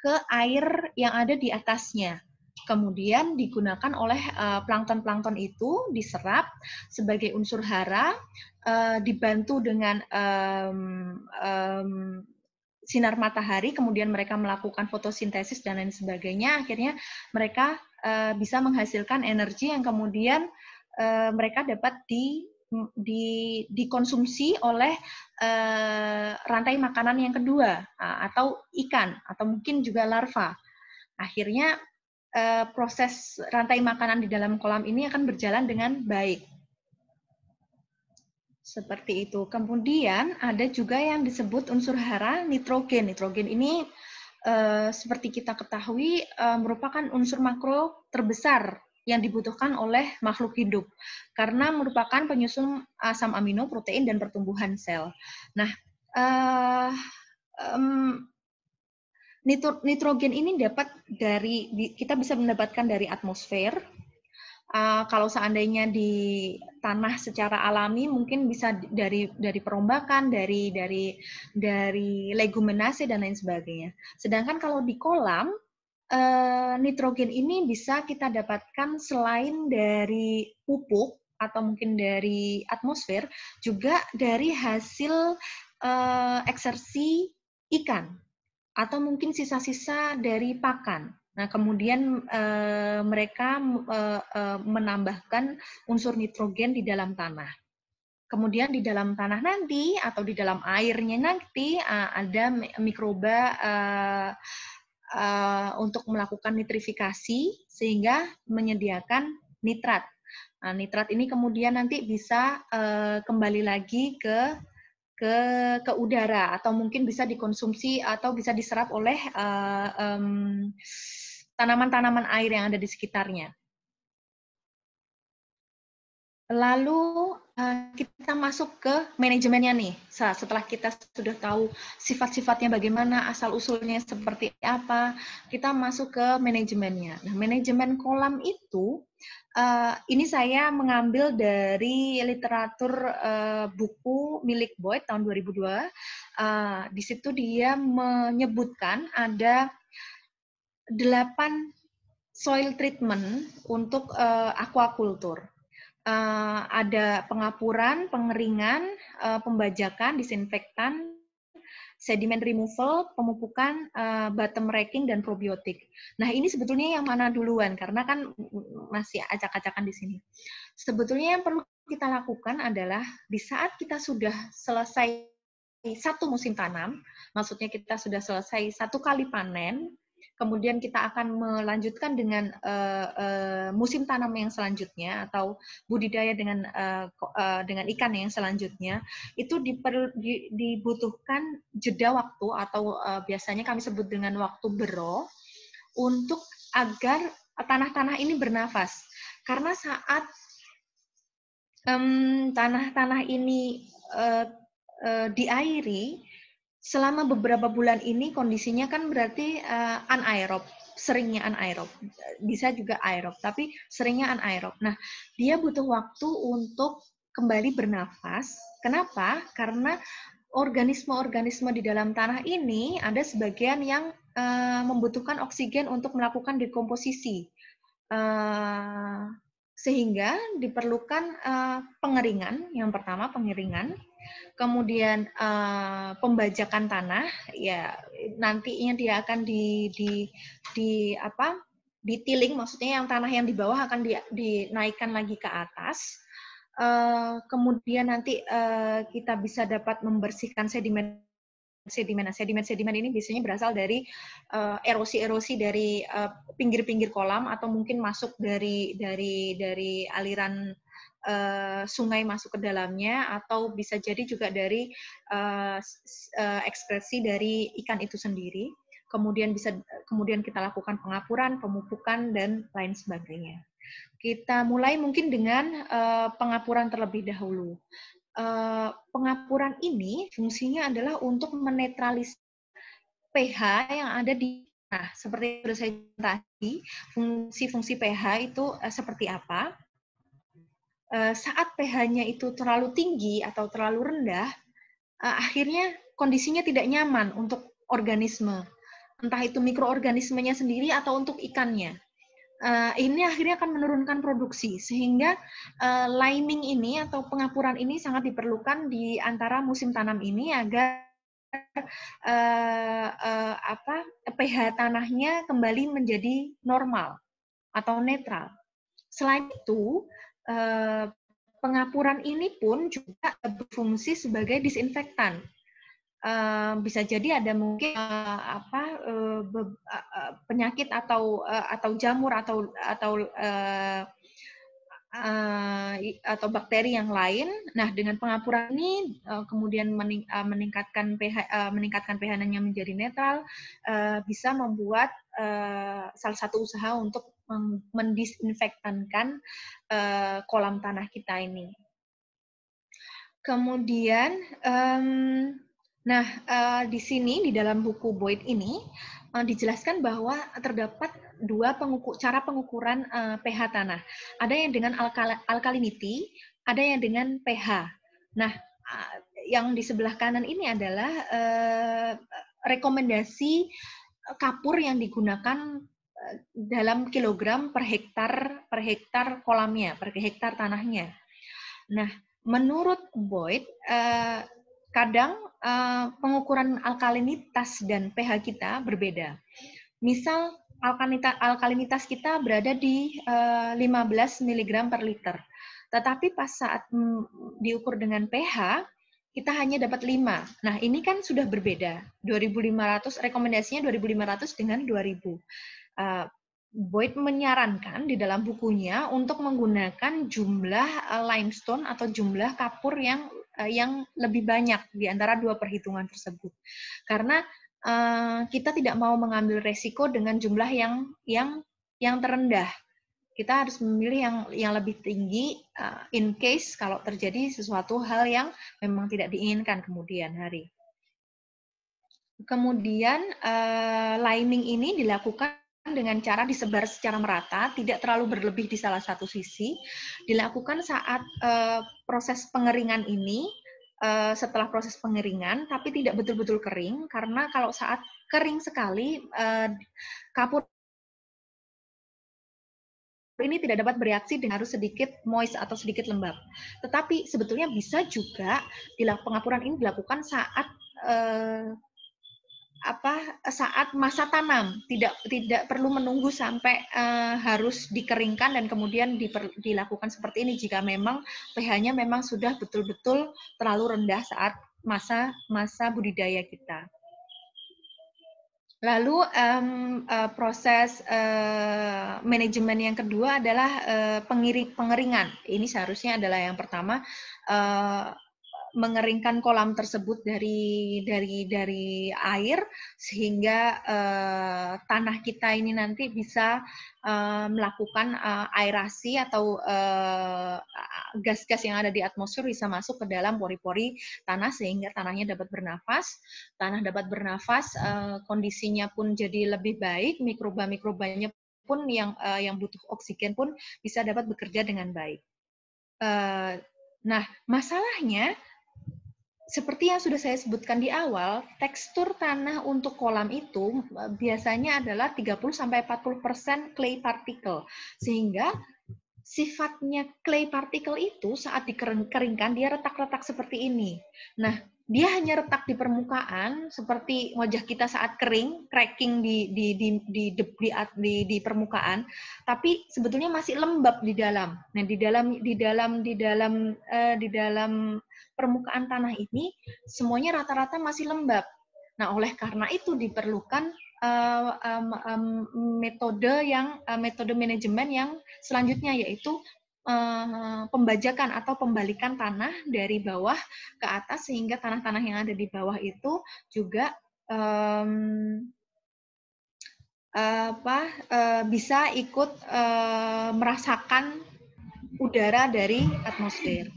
ke air yang ada di atasnya. Kemudian digunakan oleh eh, plankton-plankton uh, itu diserap sebagai unsur hara, uh, dibantu dengan um, um, sinar matahari, kemudian mereka melakukan fotosintesis dan lain sebagainya. Akhirnya mereka uh, bisa menghasilkan energi yang kemudian mereka dapat di di, dikonsumsi oleh uh, rantai makanan yang kedua atau ikan atau mungkin juga larva. Akhirnya uh, proses rantai makanan di dalam kolam ini akan berjalan dengan baik. Seperti itu. Kemudian ada juga yang disebut unsur hara nitrogen. Nitrogen ini uh, seperti kita ketahui uh, merupakan unsur makro terbesar yang dibutuhkan oleh makhluk hidup karena merupakan penyusun asam amino, protein dan pertumbuhan sel. Nah, eh, nitrogen ini dapat dari kita bisa mendapatkan dari atmosfer. Uh, kalau seandainya di tanah secara alami mungkin bisa dari dari perombakan, dari dari dari leguminasi dan lain sebagainya. Sedangkan kalau di kolam Eh, nitrogen ini bisa kita dapatkan selain dari pupuk atau mungkin dari atmosfer, juga dari hasil eh, eksersi ikan atau mungkin sisa-sisa dari pakan. Nah, kemudian eh, mereka menambahkan unsur nitrogen di dalam tanah. Kemudian di dalam tanah nanti atau di dalam airnya nanti ada mikroba Eh, untuk melakukan nitrifikasi sehingga menyediakan nitrat. Nah, nitrat ini kemudian nanti bisa eh, kembali lagi ke ke ke udara atau mungkin bisa dikonsumsi atau bisa diserap oleh eh, tanaman-tanaman air yang ada di sekitarnya. Lalu Eh, kita masuk ke manajemennya nih. Setelah kita sudah tahu sifat-sifatnya bagaimana, asal-usulnya seperti apa, kita masuk ke manajemennya. Nah, manajemen kolam itu, eh, ini saya mengambil dari literatur eh, buku milik Boyd tahun 2002. di situ dia menyebutkan ada delapan soil treatment untuk uh, aquaculture uh, ada pengapuran, pengeringan, uh, pembajakan, disinfektan, sediment removal, pemupukan, uh, bottom racking, dan probiotik. Nah, ini sebetulnya yang mana duluan, karena kan masih acak-acakan di sini. Sebetulnya yang perlu kita lakukan adalah di saat kita sudah selesai satu musim tanam, maksudnya kita sudah selesai satu kali panen, kemudian kita akan melanjutkan dengan uh, uh, musim tanam yang selanjutnya atau budidaya dengan uh, uh, dengan ikan yang selanjutnya itu diper, di, dibutuhkan jeda waktu atau uh, biasanya kami sebut dengan waktu bero untuk agar tanah-tanah ini bernafas karena saat tanah-tanah um, ini uh, uh, diairi selama beberapa bulan ini kondisinya kan berarti uh, anaerob, seringnya anaerob. Bisa juga aerob, tapi seringnya anaerob. Nah, dia butuh waktu untuk kembali bernafas. Kenapa? Karena organisme-organisme di dalam tanah ini ada sebagian yang uh, membutuhkan oksigen untuk melakukan dekomposisi. Uh, sehingga diperlukan uh, pengeringan yang pertama pengeringan kemudian uh, pembajakan tanah ya nantinya dia akan di di di apa ditiling maksudnya yang tanah yang di bawah akan di, dinaikkan lagi ke atas uh, kemudian nanti uh, kita bisa dapat membersihkan sedimen sedimen. Nah, sedimen-sedimen ini biasanya berasal dari erosi-erosi dari pinggir-pinggir uh, kolam atau mungkin masuk dari dari dari aliran Eh, sungai masuk ke dalamnya atau bisa jadi juga dari eh, eh, ekspresi dari ikan itu sendiri. Kemudian bisa kemudian kita lakukan pengapuran, pemupukan dan lain sebagainya. Kita mulai mungkin dengan pengapuran terlebih dahulu. pengapuran ini fungsinya adalah untuk menetralis pH yang ada di Nah, seperti yang sudah saya tadi, fungsi-fungsi pH itu seperti apa? Eh, saat pH-nya itu terlalu tinggi atau terlalu rendah, eh, akhirnya kondisinya tidak nyaman untuk organisme, entah itu mikroorganismenya sendiri atau untuk ikannya. Eh, ini akhirnya akan menurunkan produksi, sehingga liming ini atau pengapuran ini sangat diperlukan di antara musim tanam ini agar apa pH tanahnya kembali menjadi normal atau netral. Selain itu, Eh, pengapuran ini pun juga berfungsi sebagai disinfektan. Eh, bisa jadi ada mungkin eh, apa penyakit atau atau jamur atau atau atau bakteri yang lain. Nah, dengan pengapuran ini kemudian meningkatkan pH meningkatkan pH-nya menjadi netral bisa membuat salah satu usaha untuk mendisinfektankan eh, kolam tanah kita ini. Kemudian, nah eh, di sini di dalam buku Boyd ini eh, dijelaskan bahwa terdapat dua pengukur, cara pengukuran pH tanah. Ada yang dengan alkal alkalinity, ada yang dengan pH. Nah, yang di sebelah kanan ini adalah rekomendasi kapur yang digunakan dalam kilogram per hektar per hektar kolamnya, per hektar tanahnya. Nah, menurut Boyd, eh, kadang eh, pengukuran alkalinitas dan pH kita berbeda. Misal alkalinitas, kita berada di 15 eh, mg per liter. Tetapi pas saat mm, diukur dengan pH, kita hanya dapat 5. Nah, ini kan sudah berbeda. 2500 rekomendasinya 2500 dengan 2000. Eh, Boyd menyarankan di dalam bukunya untuk menggunakan jumlah eh, limestone atau jumlah kapur yang eh, yang lebih banyak di antara dua perhitungan tersebut. Karena kita tidak mau mengambil resiko dengan jumlah yang yang yang terendah. Kita harus memilih yang yang lebih tinggi in case kalau terjadi sesuatu hal yang memang tidak diinginkan kemudian hari. Kemudian lining ini dilakukan dengan cara disebar secara merata, tidak terlalu berlebih di salah satu sisi. Dilakukan saat uh, proses pengeringan ini, uh, setelah proses pengeringan, tapi tidak betul-betul kering, karena kalau saat kering sekali, uh, kapur ini tidak dapat bereaksi dengan harus sedikit moist atau sedikit lembab. Tetapi sebetulnya bisa juga pengapuran ini dilakukan saat apa saat masa tanam tidak tidak perlu menunggu sampai uh, harus dikeringkan dan kemudian diper, dilakukan seperti ini jika memang pH-nya memang sudah betul-betul terlalu rendah saat masa masa budidaya kita. Lalu um, uh, proses uh, manajemen yang kedua adalah uh, pengiring pengeringan. Ini seharusnya adalah yang pertama uh, mengeringkan kolam tersebut dari dari dari air sehingga uh, tanah kita ini nanti bisa uh, melakukan uh, aerasi atau gas-gas uh, yang ada di atmosfer bisa masuk ke dalam pori-pori tanah sehingga tanahnya dapat bernafas, tanah dapat bernafas, uh, kondisinya pun jadi lebih baik, mikroba-mikrobanya pun yang uh, yang butuh oksigen pun bisa dapat bekerja dengan baik. Uh, nah, masalahnya seperti yang sudah saya sebutkan di awal, tekstur tanah untuk kolam itu eh, biasanya adalah 30 sampai 40% clay particle. Sehingga sifatnya clay particle itu saat dikeringkan dia retak-retak seperti ini. Nah, dia hanya retak di permukaan seperti wajah kita saat kering, cracking di di di di di, di, di, di permukaan, tapi sebetulnya masih lembab di dalam. Nah, di dalam di dalam di dalam uh, di dalam permukaan tanah ini semuanya rata-rata masih lembab. Nah, oleh karena itu diperlukan uh, um, um, metode yang uh, metode manajemen yang selanjutnya yaitu Eh, pembajakan atau pembalikan tanah dari bawah ke atas sehingga tanah-tanah yang ada di bawah itu juga um, apa uh, bisa ikut uh, merasakan udara dari atmosfer.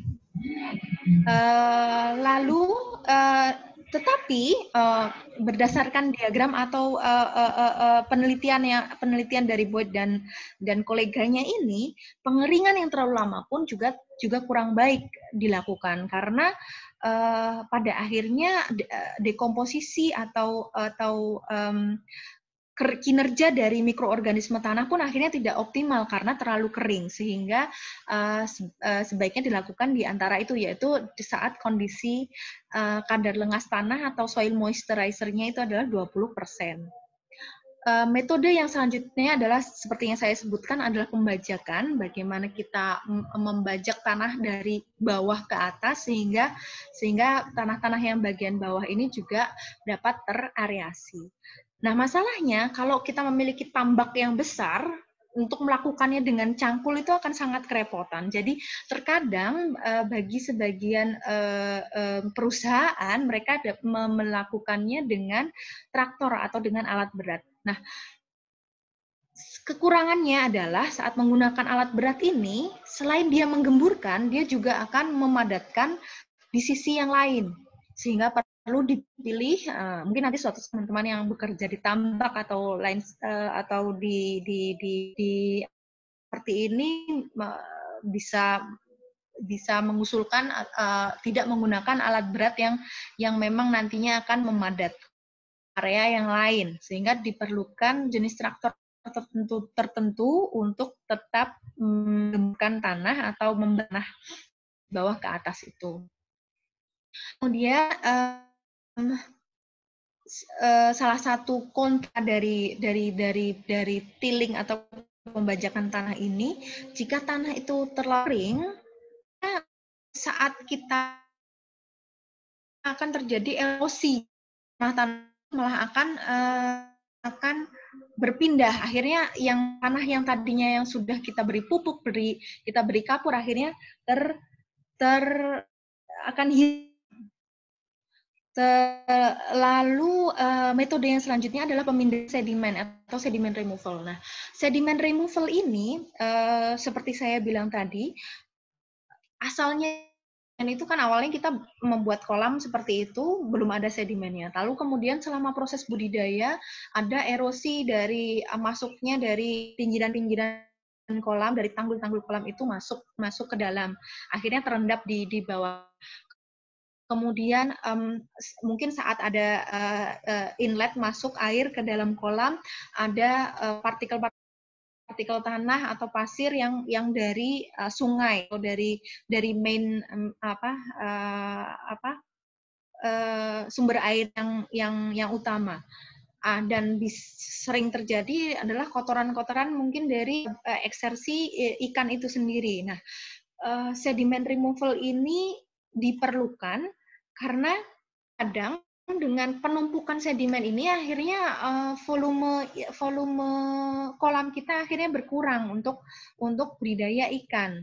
Uh, lalu uh, tetapi uh, berdasarkan diagram atau uh, eh, uh, eh, uh, penelitian yang penelitian dari Boyd dan dan koleganya ini, pengeringan yang terlalu lama pun juga juga kurang baik dilakukan karena uh, pada akhirnya de dekomposisi atau atau um, kinerja dari mikroorganisme tanah pun akhirnya tidak optimal karena terlalu kering sehingga eh, eh, sebaiknya dilakukan di antara itu yaitu di saat kondisi eh, kadar lengas tanah atau soil moisturizer-nya itu adalah 20%. Uh, metode yang selanjutnya adalah seperti yang saya sebutkan adalah pembajakan, bagaimana kita membajak tanah dari bawah ke atas sehingga sehingga tanah-tanah yang bagian bawah ini juga dapat terareasi Nah, masalahnya kalau kita memiliki tambak yang besar, untuk melakukannya dengan cangkul itu akan sangat kerepotan. Jadi terkadang eh, bagi sebagian eh, eh, perusahaan mereka melakukannya dengan traktor atau dengan alat berat. Nah, kekurangannya adalah saat menggunakan alat berat ini, selain dia menggemburkan, dia juga akan memadatkan di sisi yang lain. Sehingga perlu dipilih uh, mungkin nanti suatu teman-teman yang bekerja di tambak atau lain uh, atau di di di, di seperti ini uh, bisa bisa mengusulkan uh, tidak menggunakan alat berat yang yang memang nantinya akan memadat area yang lain sehingga diperlukan jenis traktor tertentu tertentu untuk tetap mengembangkan tanah atau membenah bawah ke atas itu. Kemudian Eh, salah satu kontra dari dari dari dari tiling atau pembajakan tanah ini jika tanah itu terlalu kering ya, saat kita akan terjadi erosi tanah tanah malah akan uh, akan berpindah akhirnya yang tanah yang tadinya yang sudah kita beri pupuk beri kita beri kapur akhirnya ter ter akan hilang Lalu eh, metode yang selanjutnya adalah pemindahan sedimen atau sedimen removal. Nah, sedimen removal ini eh, seperti saya bilang tadi asalnya dan itu kan awalnya kita membuat kolam seperti itu belum ada sedimennya. Lalu kemudian selama proses budidaya ada erosi dari eh, masuknya dari pinggiran-pinggiran kolam dari tanggul-tanggul kolam itu masuk masuk ke dalam. Akhirnya terendap di di bawah kemudian um, mungkin saat ada uh, uh, inlet masuk air ke dalam kolam ada eh, partikel-partikel uh, tanah atau pasir yang yang dari uh, sungai atau dari dari main um, apa uh, apa uh, sumber air yang yang yang utama uh, dan sering terjadi adalah kotoran-kotoran mungkin dari uh, eksersi ikan itu sendiri. Nah, uh, sediment removal ini diperlukan karena kadang dengan penumpukan sedimen ini akhirnya eh, volume volume kolam kita akhirnya berkurang untuk untuk budidaya ikan.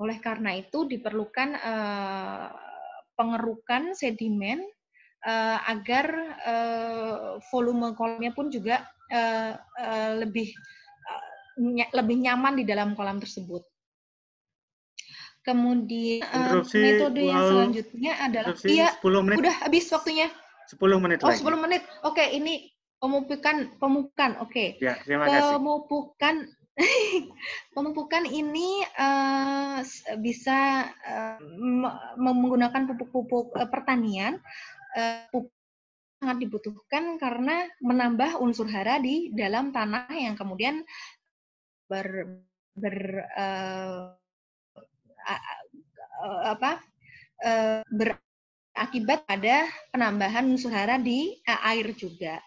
Oleh karena itu diperlukan eh, pengerukan sedimen eh, agar volume kolamnya pun juga lebih lebih nyaman di dalam kolam tersebut. Kemudian uh, metode yang selanjutnya adalah iya 10 menit. udah habis waktunya. 10 menit oh, lagi. 10 menit. Oke, okay, ini pemupukan pemupukan. Oke. Okay. Ya, terima kasih. Pemupukan pemupukan ini uh, bisa uh, menggunakan pupuk-pupuk uh, pertanian uh, pupuk sangat dibutuhkan karena menambah unsur hara di dalam tanah yang kemudian ber, ber E, apa e, berakibat pada penambahan unsur hara di air juga.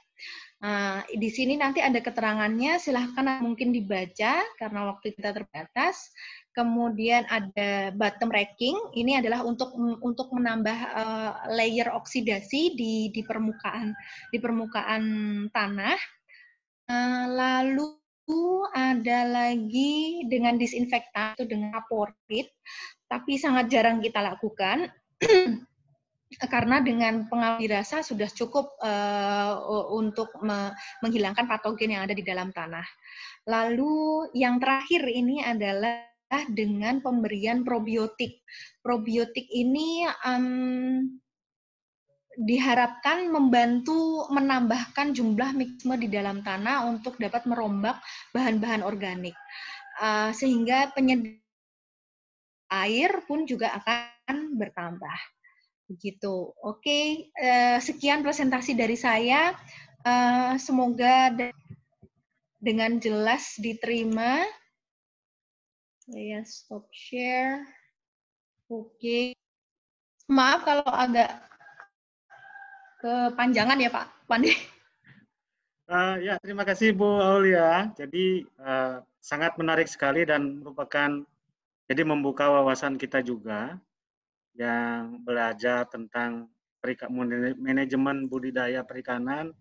Uh, di sini nanti ada keterangannya, silahkan mungkin dibaca karena waktu kita terbatas. Kemudian ada bottom racking, ini adalah untuk untuk menambah uh, layer oksidasi di di permukaan di permukaan tanah. Uh, lalu ada lagi dengan disinfektan atau dengan kaporit, tapi sangat jarang kita lakukan karena dengan pengambil rasa sudah cukup uh, untuk me menghilangkan patogen yang ada di dalam tanah. Lalu yang terakhir ini adalah dengan pemberian probiotik. Probiotik ini um, diharapkan membantu menambahkan jumlah mikisme di dalam tanah untuk dapat merombak bahan-bahan organik. Eh, sehingga penyedia air pun juga akan bertambah. Begitu. Oke, eh, sekian presentasi dari saya. Eh, semoga dengan jelas diterima. Saya stop share. Oke. Maaf kalau agak kepanjangan ya Pak Pandi. Uh, ya, terima kasih Bu Aulia. Jadi uh, sangat menarik sekali dan merupakan jadi membuka wawasan kita juga yang belajar tentang perika, manajemen budidaya perikanan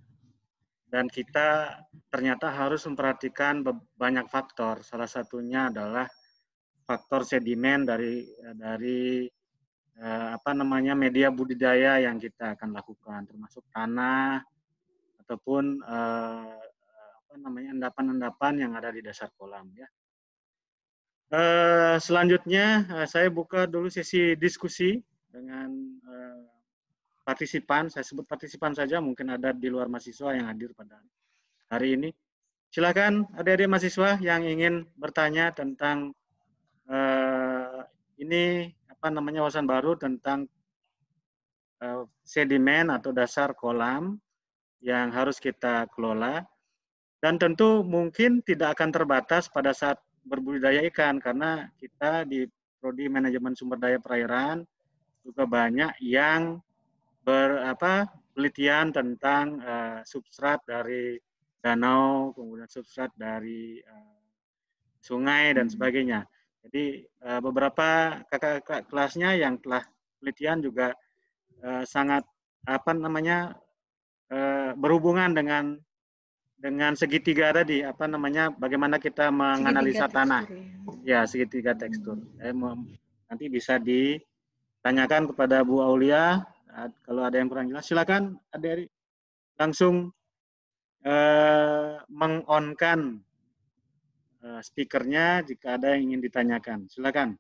dan kita ternyata harus memperhatikan banyak faktor. Salah satunya adalah faktor sedimen dari dari Eh, apa namanya media budidaya yang kita akan lakukan termasuk tanah ataupun eh, apa namanya endapan-endapan yang ada di dasar kolam ya. Eh, selanjutnya eh, saya buka dulu sesi diskusi dengan eh, partisipan, saya sebut partisipan saja mungkin ada di luar mahasiswa yang hadir pada hari ini. Silakan adik-adik mahasiswa yang ingin bertanya tentang uh, ini apa namanya wawasan baru tentang eh, sedimen atau dasar kolam yang harus kita kelola dan tentu mungkin tidak akan terbatas pada saat berbudidaya ikan karena kita di prodi manajemen sumber daya perairan juga banyak yang berapa penelitian tentang uh, substrat dari danau kemudian substrat dari uh, sungai dan hmm. sebagainya. Jadi eh, beberapa kakak kelasnya yang telah penelitian juga eh, sangat apa namanya eh, berhubungan dengan dengan segitiga tadi apa namanya bagaimana kita menganalisa segitiga tanah tekstur. ya, ya segitiga tekstur hmm. nanti bisa ditanyakan kepada Bu Aulia kalau ada yang kurang jelas silakan adik langsung eh, mengonkan Eh, speakernya jika ada yang ingin ditanyakan. Silakan.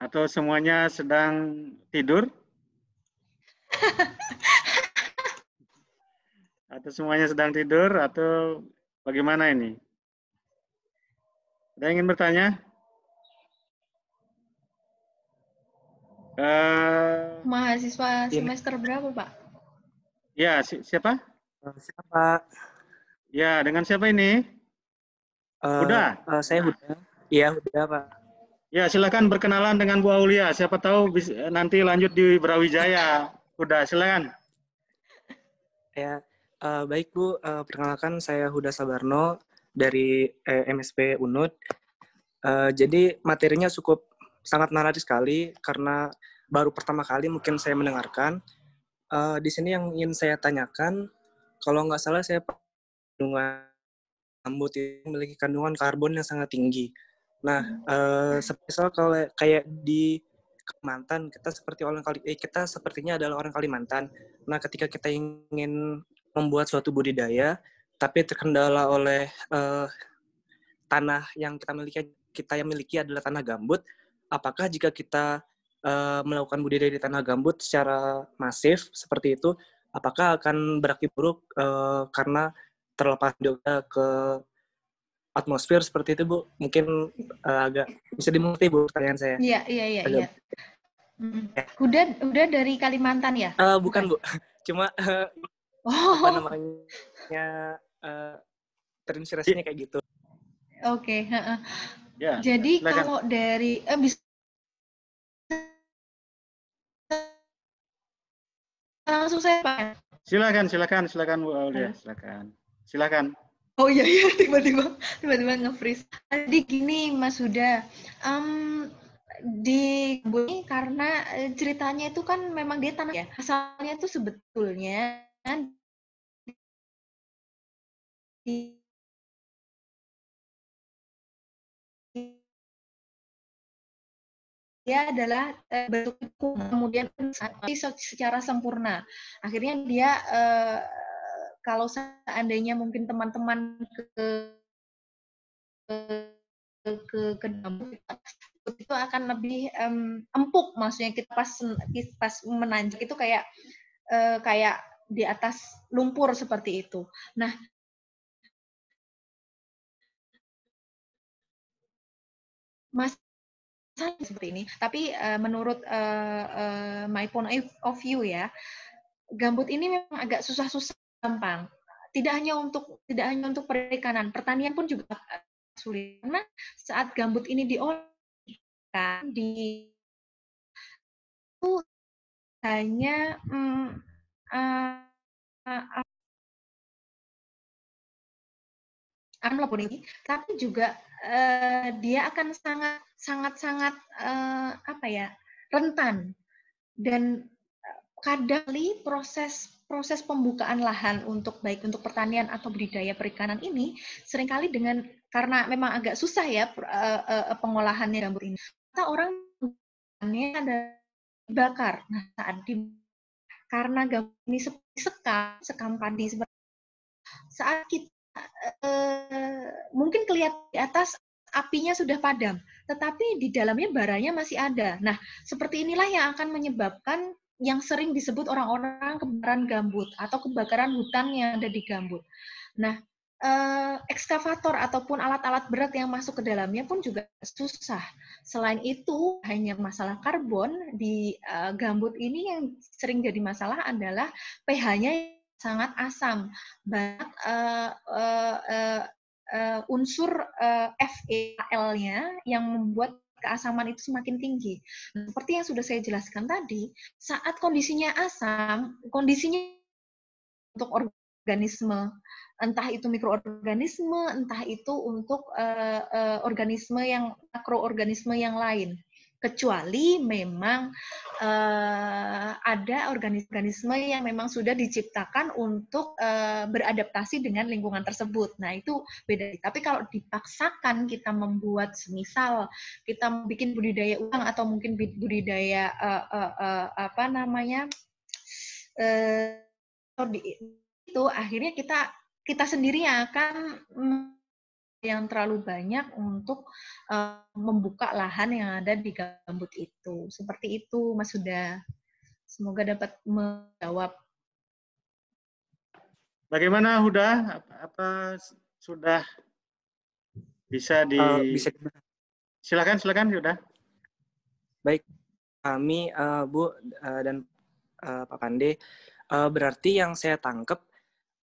Atau semuanya sedang tidur? atau semuanya sedang tidur? Atau bagaimana ini? Ada yang ingin bertanya? Eh, Mahasiswa semester ini. berapa, Pak? Ya, si siapa? Eh, siapa? Ya, dengan siapa ini? Uh, Huda. Uh, saya Huda. Iya, Huda, Pak. Ya, silakan berkenalan dengan Bu Aulia. Siapa tahu bisa, nanti lanjut di Brawijaya. Huda, silakan. Ya, uh, baik Bu. Uh, perkenalkan saya Huda Sabarno dari eh, MSP Unud. Uh, jadi materinya cukup sangat menarik sekali karena baru pertama kali mungkin saya mendengarkan. Uh, di sini yang ingin saya tanyakan, kalau nggak salah saya kandungan rambut itu memiliki kandungan karbon yang sangat tinggi. Nah, uh, kalau kayak di Kalimantan, kita seperti orang kali eh, kita sepertinya adalah orang Kalimantan. Nah, ketika kita ingin membuat suatu budidaya, tapi terkendala oleh uh, tanah yang kita miliki kita yang miliki adalah tanah gambut apakah jika kita uh, melakukan budidaya di tanah gambut secara masif seperti itu, apakah akan berakibat buruk uh, karena terlepas juga ke atmosfer seperti itu, Bu? Mungkin uh, agak bisa dimengerti, Bu, pertanyaan saya. Iya, iya, iya. iya. Hmm. Udah, udah dari Kalimantan ya? Uh, bukan, Bu. Cuma uh, oh. apa namanya uh, terinspirasinya kayak gitu. Oke, okay. Yeah. Jadi silakan. kalau dari eh, bisa langsung saya Pak. Silakan, silakan, silakan Bu Aulia, silakan. Silakan. Oh iya iya tiba-tiba tiba-tiba nge-freeze. Jadi gini Mas Huda, um, di ini karena eh, ceritanya itu kan memang dia tanah ya asalnya itu sebetulnya kan dia adalah uh, bentuk kemudian secara sempurna. Akhirnya dia eh, kalau seandainya mungkin teman-teman ke ke ke, ke itu akan lebih um, empuk maksudnya kita pas pas menanjak itu kayak uh, kayak di atas lumpur seperti itu. Nah, Mas saya seperti ini. Tapi uh, menurut uh, uh, my point of view ya, gambut ini memang agak susah-susah gampang. Tidak hanya untuk tidak hanya untuk perikanan, pertanian pun juga sulit karena saat gambut ini diolah di itu hanya um, uh, uh, akan melebur ini, tapi juga uh, dia akan sangat sangat sangat uh, apa ya rentan dan eh, kadali proses proses pembukaan lahan untuk baik untuk pertanian atau budidaya perikanan ini seringkali dengan karena memang agak susah ya pengolahannya rambut ini. Kita orang ini ada bakar. Nah, saat di karena gambut ini sekam, sekam padi seperti saat kita Eh, mungkin kelihatan di atas apinya sudah padam, tetapi di dalamnya baranya masih ada. Nah, seperti inilah yang akan menyebabkan yang sering disebut orang-orang kebakaran gambut atau kebakaran hutan yang ada di gambut. Nah, eh, ekskavator ataupun alat-alat berat yang masuk ke dalamnya pun juga susah. Selain itu, hanya masalah karbon di eh, gambut ini yang sering jadi masalah adalah pH-nya sangat asam. Banyak uh, uh, uh, uh, unsur uh, FAL-nya e yang membuat keasaman itu semakin tinggi. Hmm. Seperti yang sudah saya jelaskan tadi, saat kondisinya asam, kondisinya untuk organisme, entah itu mikroorganisme, entah itu untuk uh, uh, organisme yang makroorganisme yang lain kecuali memang uh, ada organisme yang memang sudah diciptakan untuk uh, beradaptasi dengan lingkungan tersebut. Nah, itu beda. Tapi kalau dipaksakan kita membuat semisal kita bikin budidaya uang atau mungkin budidaya uh, uh, uh, apa namanya? Uh, itu akhirnya kita kita sendiri akan yang terlalu banyak untuk uh, membuka lahan yang ada di gambut itu. Seperti itu, Mas sudah Semoga dapat menjawab. Bagaimana Huda? Apa, apa sudah bisa di uh, bisa silakan silakan Huda. Baik, kami uh, Bu uh, dan uh, Pak Pande. Uh, berarti yang saya tangkap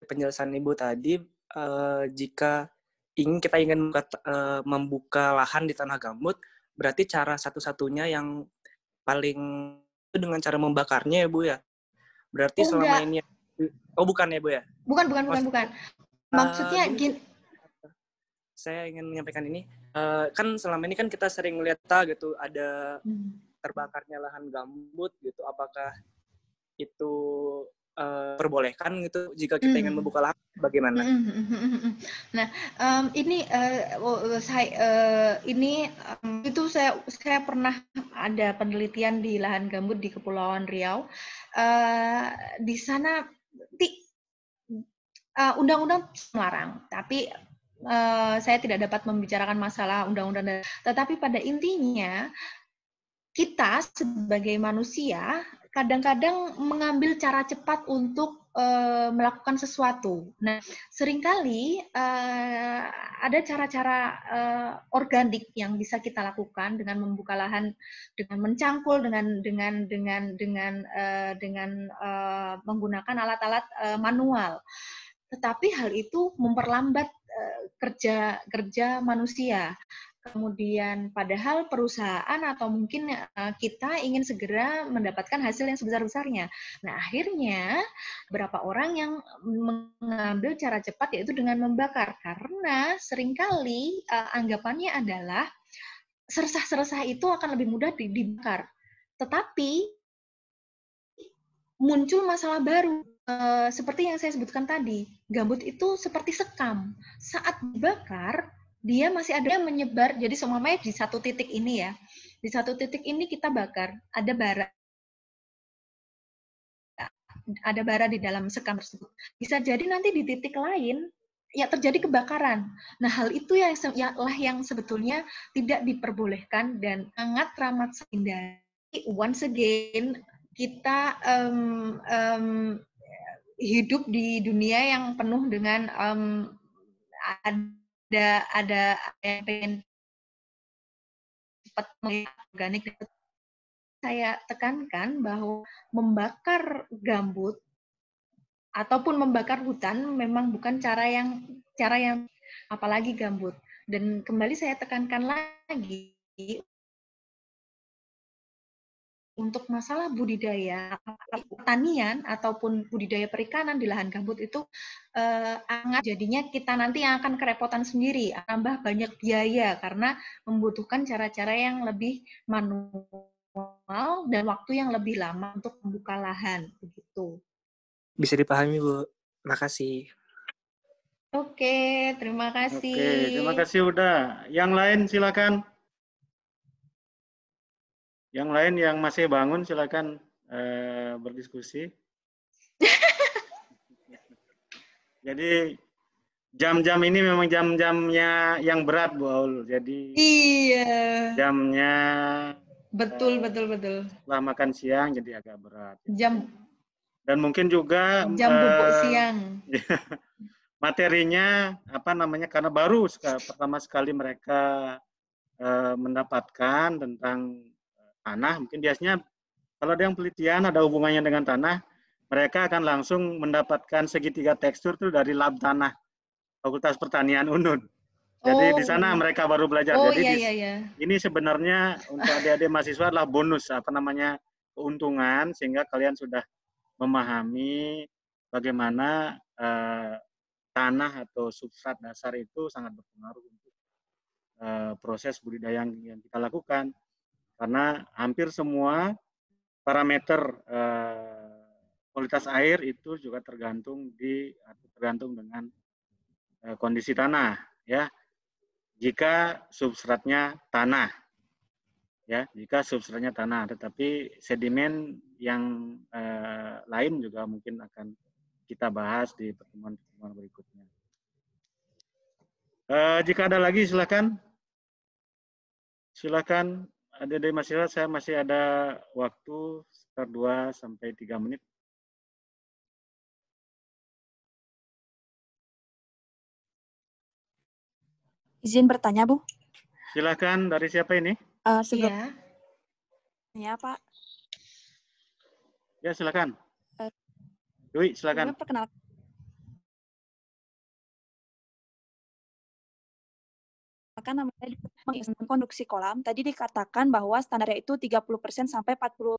penjelasan Ibu tadi uh, jika ingin kita ingin membuka, uh, membuka lahan di tanah gambut, berarti cara satu-satunya yang paling itu dengan cara membakarnya ya Bu ya. Berarti Enggak. selama ini Oh bukan ya Bu ya? Bukan bukan bukan bukan. Eh, Maksudnya uh, gini saya ingin menyampaikan ini uh, kan selama ini kan kita sering melihat gitu ada hmm. terbakarnya lahan gambut gitu apakah itu perbolehkan gitu jika kita mm. ingin membuka lahan bagaimana? Nah um, ini uh, saya uh, ini um, itu saya saya pernah ada penelitian di lahan gambut di Kepulauan Riau. Uh, di sana di undang undang-undang melarang, tapi uh, saya tidak dapat membicarakan masalah undang-undang. Tetapi pada intinya kita sebagai manusia kadang-kadang mengambil cara cepat untuk uh, melakukan sesuatu. Nah, seringkali uh, ada cara-cara uh, organik yang bisa kita lakukan dengan membuka lahan, dengan mencangkul, dengan dengan dengan dengan uh, dengan uh, menggunakan alat-alat uh, manual. Tetapi hal itu memperlambat kerja kerja manusia kemudian padahal perusahaan atau mungkin eh, kita ingin segera mendapatkan hasil yang sebesar-besarnya. Nah, akhirnya berapa orang yang mengambil cara cepat yaitu dengan membakar karena seringkali uh, anggapannya adalah seresah-seresah itu akan lebih mudah dibakar. Tetapi muncul masalah baru e, seperti yang saya sebutkan tadi. Gambut itu seperti sekam. Saat dibakar dia masih ada yang menyebar jadi semuanya di satu titik ini ya di satu titik ini kita bakar ada bara ada bara di dalam sekam tersebut bisa jadi nanti di titik lain ya terjadi kebakaran nah hal itu yang ya, lah yang sebetulnya tidak diperbolehkan dan sangat ramah hindari once again kita um, um, hidup di dunia yang penuh dengan um, ada ada yang pengen cepat organik saya tekankan bahwa membakar gambut ataupun membakar hutan memang bukan cara yang cara yang apalagi gambut dan kembali saya tekankan lagi untuk masalah budidaya pertanian ataupun budidaya perikanan di lahan gambut itu eh, angat jadinya kita nanti yang akan kerepotan sendiri, tambah banyak biaya karena membutuhkan cara-cara yang lebih manual dan waktu yang lebih lama untuk membuka lahan begitu. Bisa dipahami Bu. Makasih. Oke, terima kasih. Oke, terima kasih udah. Yang lain silakan. Yang lain yang masih bangun silakan eh, berdiskusi. Jadi jam-jam ini memang jam-jamnya yang berat Bu Aul. Jadi Iya. Jamnya Betul, eh, betul, betul. Setelah makan siang jadi agak berat. Jam dan mungkin juga jam bubuk uh, eh, siang materinya apa namanya karena baru sekali, pertama sekali mereka uh, mendapatkan tentang tanah, mungkin biasanya kalau ada yang penelitian ada hubungannya dengan tanah, mereka akan langsung mendapatkan segitiga tekstur itu dari lab tanah Fakultas Pertanian UNUD. Jadi oh. di sana mereka baru belajar. Oh, Jadi iya, iya, iya. ini sebenarnya untuk adik-adik mahasiswa adalah bonus apa namanya keuntungan sehingga kalian sudah memahami bagaimana uh, tanah atau substrat dasar itu sangat berpengaruh untuk uh, proses budidaya yang kita lakukan karena hampir semua parameter eh, kualitas air itu juga tergantung di tergantung dengan eh, kondisi tanah ya jika substratnya tanah ya jika substratnya tanah tetapi sedimen yang eh, lain juga mungkin akan kita bahas di pertemuan-pertemuan berikutnya eh, jika ada lagi silakan silakan ada dari masyarakat, saya masih ada waktu sekitar 2 sampai 3 menit. Izin bertanya, Bu. Silakan dari siapa ini? Uh, sebelum... Ya. ya, Pak. Ya, silakan. Uh, Dwi, silakan. Perkenalkan maka namanya konduksi kolam. Tadi dikatakan bahwa standarnya itu 30% sampai 40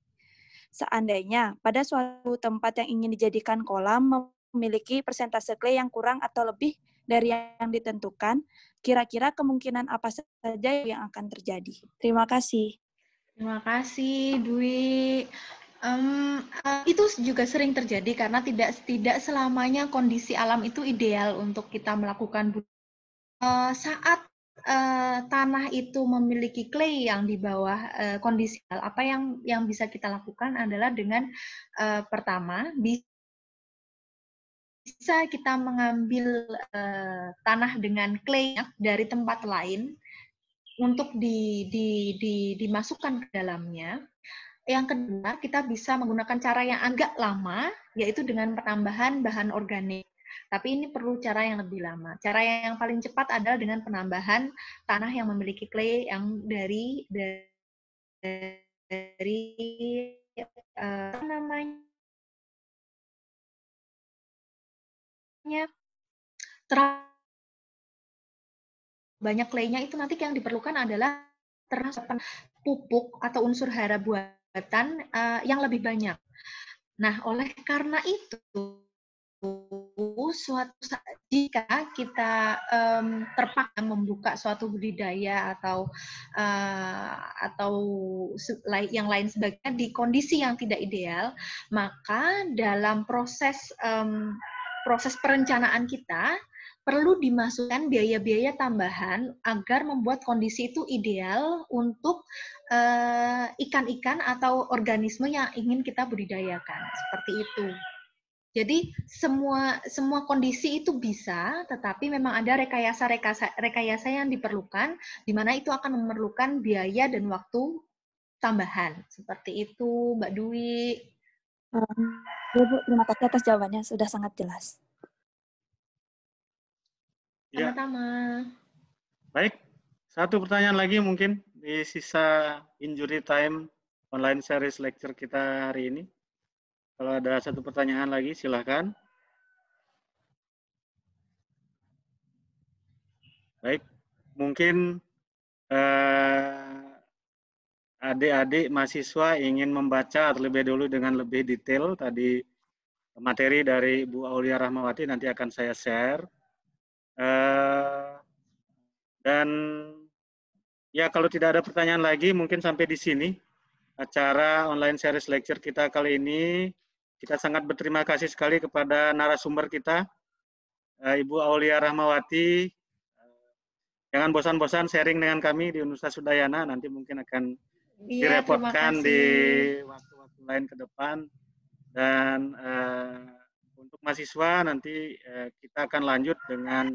Seandainya pada suatu tempat yang ingin dijadikan kolam memiliki persentase clay yang kurang atau lebih dari yang ditentukan, kira-kira kemungkinan apa saja yang akan terjadi? Terima kasih. Terima kasih, Dwi. Um, itu juga sering terjadi karena tidak tidak selamanya kondisi alam itu ideal untuk kita melakukan uh, saat uh, tanah itu memiliki clay yang di bawah uh, eh, kondisional, apa yang yang bisa kita lakukan adalah dengan uh, pertama bisa kita mengambil uh, tanah dengan clay dari tempat lain untuk di, di, di, dimasukkan ke dalamnya. Yang kedua, kita bisa menggunakan cara yang agak lama, yaitu dengan penambahan bahan organik. Tapi ini perlu cara yang lebih lama. Cara yang paling cepat adalah dengan penambahan tanah yang memiliki clay yang dari dari, eh, namanya banyak clay-nya itu nanti yang diperlukan adalah terasa pupuk atau unsur hara buatan uh, yang lebih banyak. Nah, oleh karena itu suatu saat jika kita um, terpaksa membuka suatu budidaya atau uh, atau yang lain sebagainya di kondisi yang tidak ideal, maka dalam proses um, proses perencanaan kita perlu dimasukkan biaya-biaya tambahan agar membuat kondisi itu ideal untuk eh, ikan-ikan uh, ikan -ikan atau organisme yang ingin kita budidayakan seperti itu. Jadi semua semua kondisi itu bisa, tetapi memang ada rekayasa rekayasa rekayasa yang diperlukan, di mana itu akan memerlukan biaya dan waktu tambahan. Seperti itu, Mbak Dwi. Um, ya, Bu, terima kasih atas jawabannya, sudah sangat jelas. Ya. Sama-sama. Ya. Baik, satu pertanyaan lagi mungkin di sisa injury time online series lecture kita hari ini. Kalau ada satu pertanyaan lagi, silahkan. Baik, mungkin eh, adik-adik mahasiswa ingin membaca terlebih dulu dengan lebih detail tadi materi dari Bu Aulia Rahmawati nanti akan saya share. Eh, dan ya kalau tidak ada pertanyaan lagi mungkin sampai di sini acara online series lecture kita kali ini. Kita sangat berterima kasih sekali kepada narasumber kita, eh, Ibu Aulia Rahmawati. Eh, jangan bosan-bosan sharing dengan kami di Universitas Sudayana. nanti mungkin akan iya, direpotkan di waktu-waktu lain ke depan. Dan uh, untuk mahasiswa nanti uh, kita akan lanjut dengan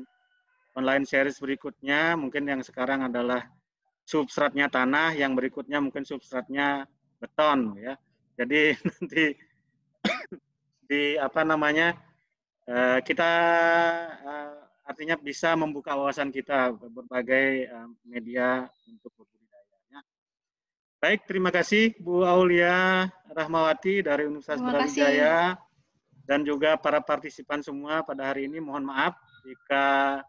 online series berikutnya, mungkin yang sekarang adalah substratnya tanah, yang berikutnya mungkin substratnya beton ya. Jadi nanti di apa namanya eh, kita eh, artinya bisa membuka wawasan kita berbagai eh, media untuk berbudidaya. Baik, terima kasih Bu Aulia Rahmawati dari Universitas Brawijaya dan juga para partisipan semua pada hari ini mohon maaf jika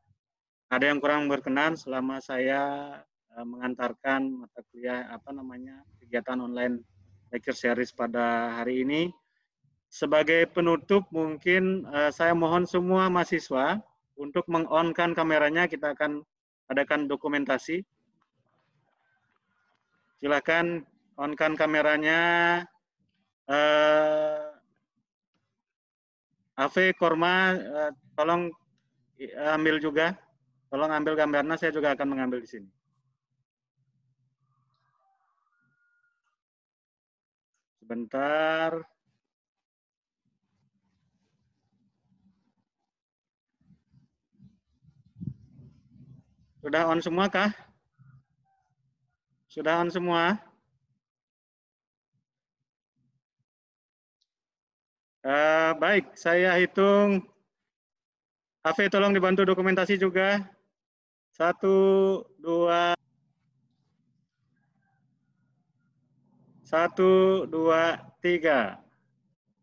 ada yang kurang berkenan selama saya mengantarkan mata kuliah apa namanya kegiatan online lecture series pada hari ini. Sebagai penutup mungkin uh, saya mohon semua mahasiswa untuk mengonkan kameranya kita akan adakan dokumentasi. Silakan onkan kameranya. Uh, Ave Korma eh, tolong ambil juga. Tolong ambil gambarnya saya juga akan mengambil di sini. Sebentar. Sudah on semua kah? Sudah on semua? Uh, baik, saya hitung. Afi tolong dibantu dokumentasi juga. Satu, dua, satu, dua, tiga.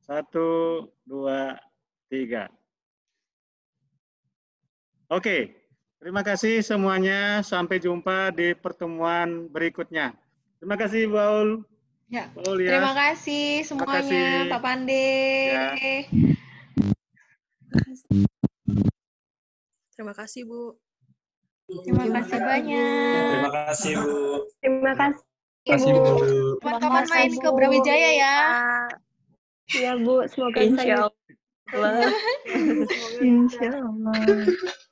Satu, dua, tiga. Oke, okay. Terima kasih semuanya. Sampai jumpa di pertemuan berikutnya. Terima kasih, Baul. Ya. Baul, ya. Terima kasih semuanya, Terima kasih. Pak Pandi. Ya. Terima kasih, Bu. Terima kasih banyak. Terima kasih, Bu. Terima kasih. Bu. teman kapan main ke Brawijaya ya. Iya Bu. Semoga Insya ya. Allah. Insya Allah.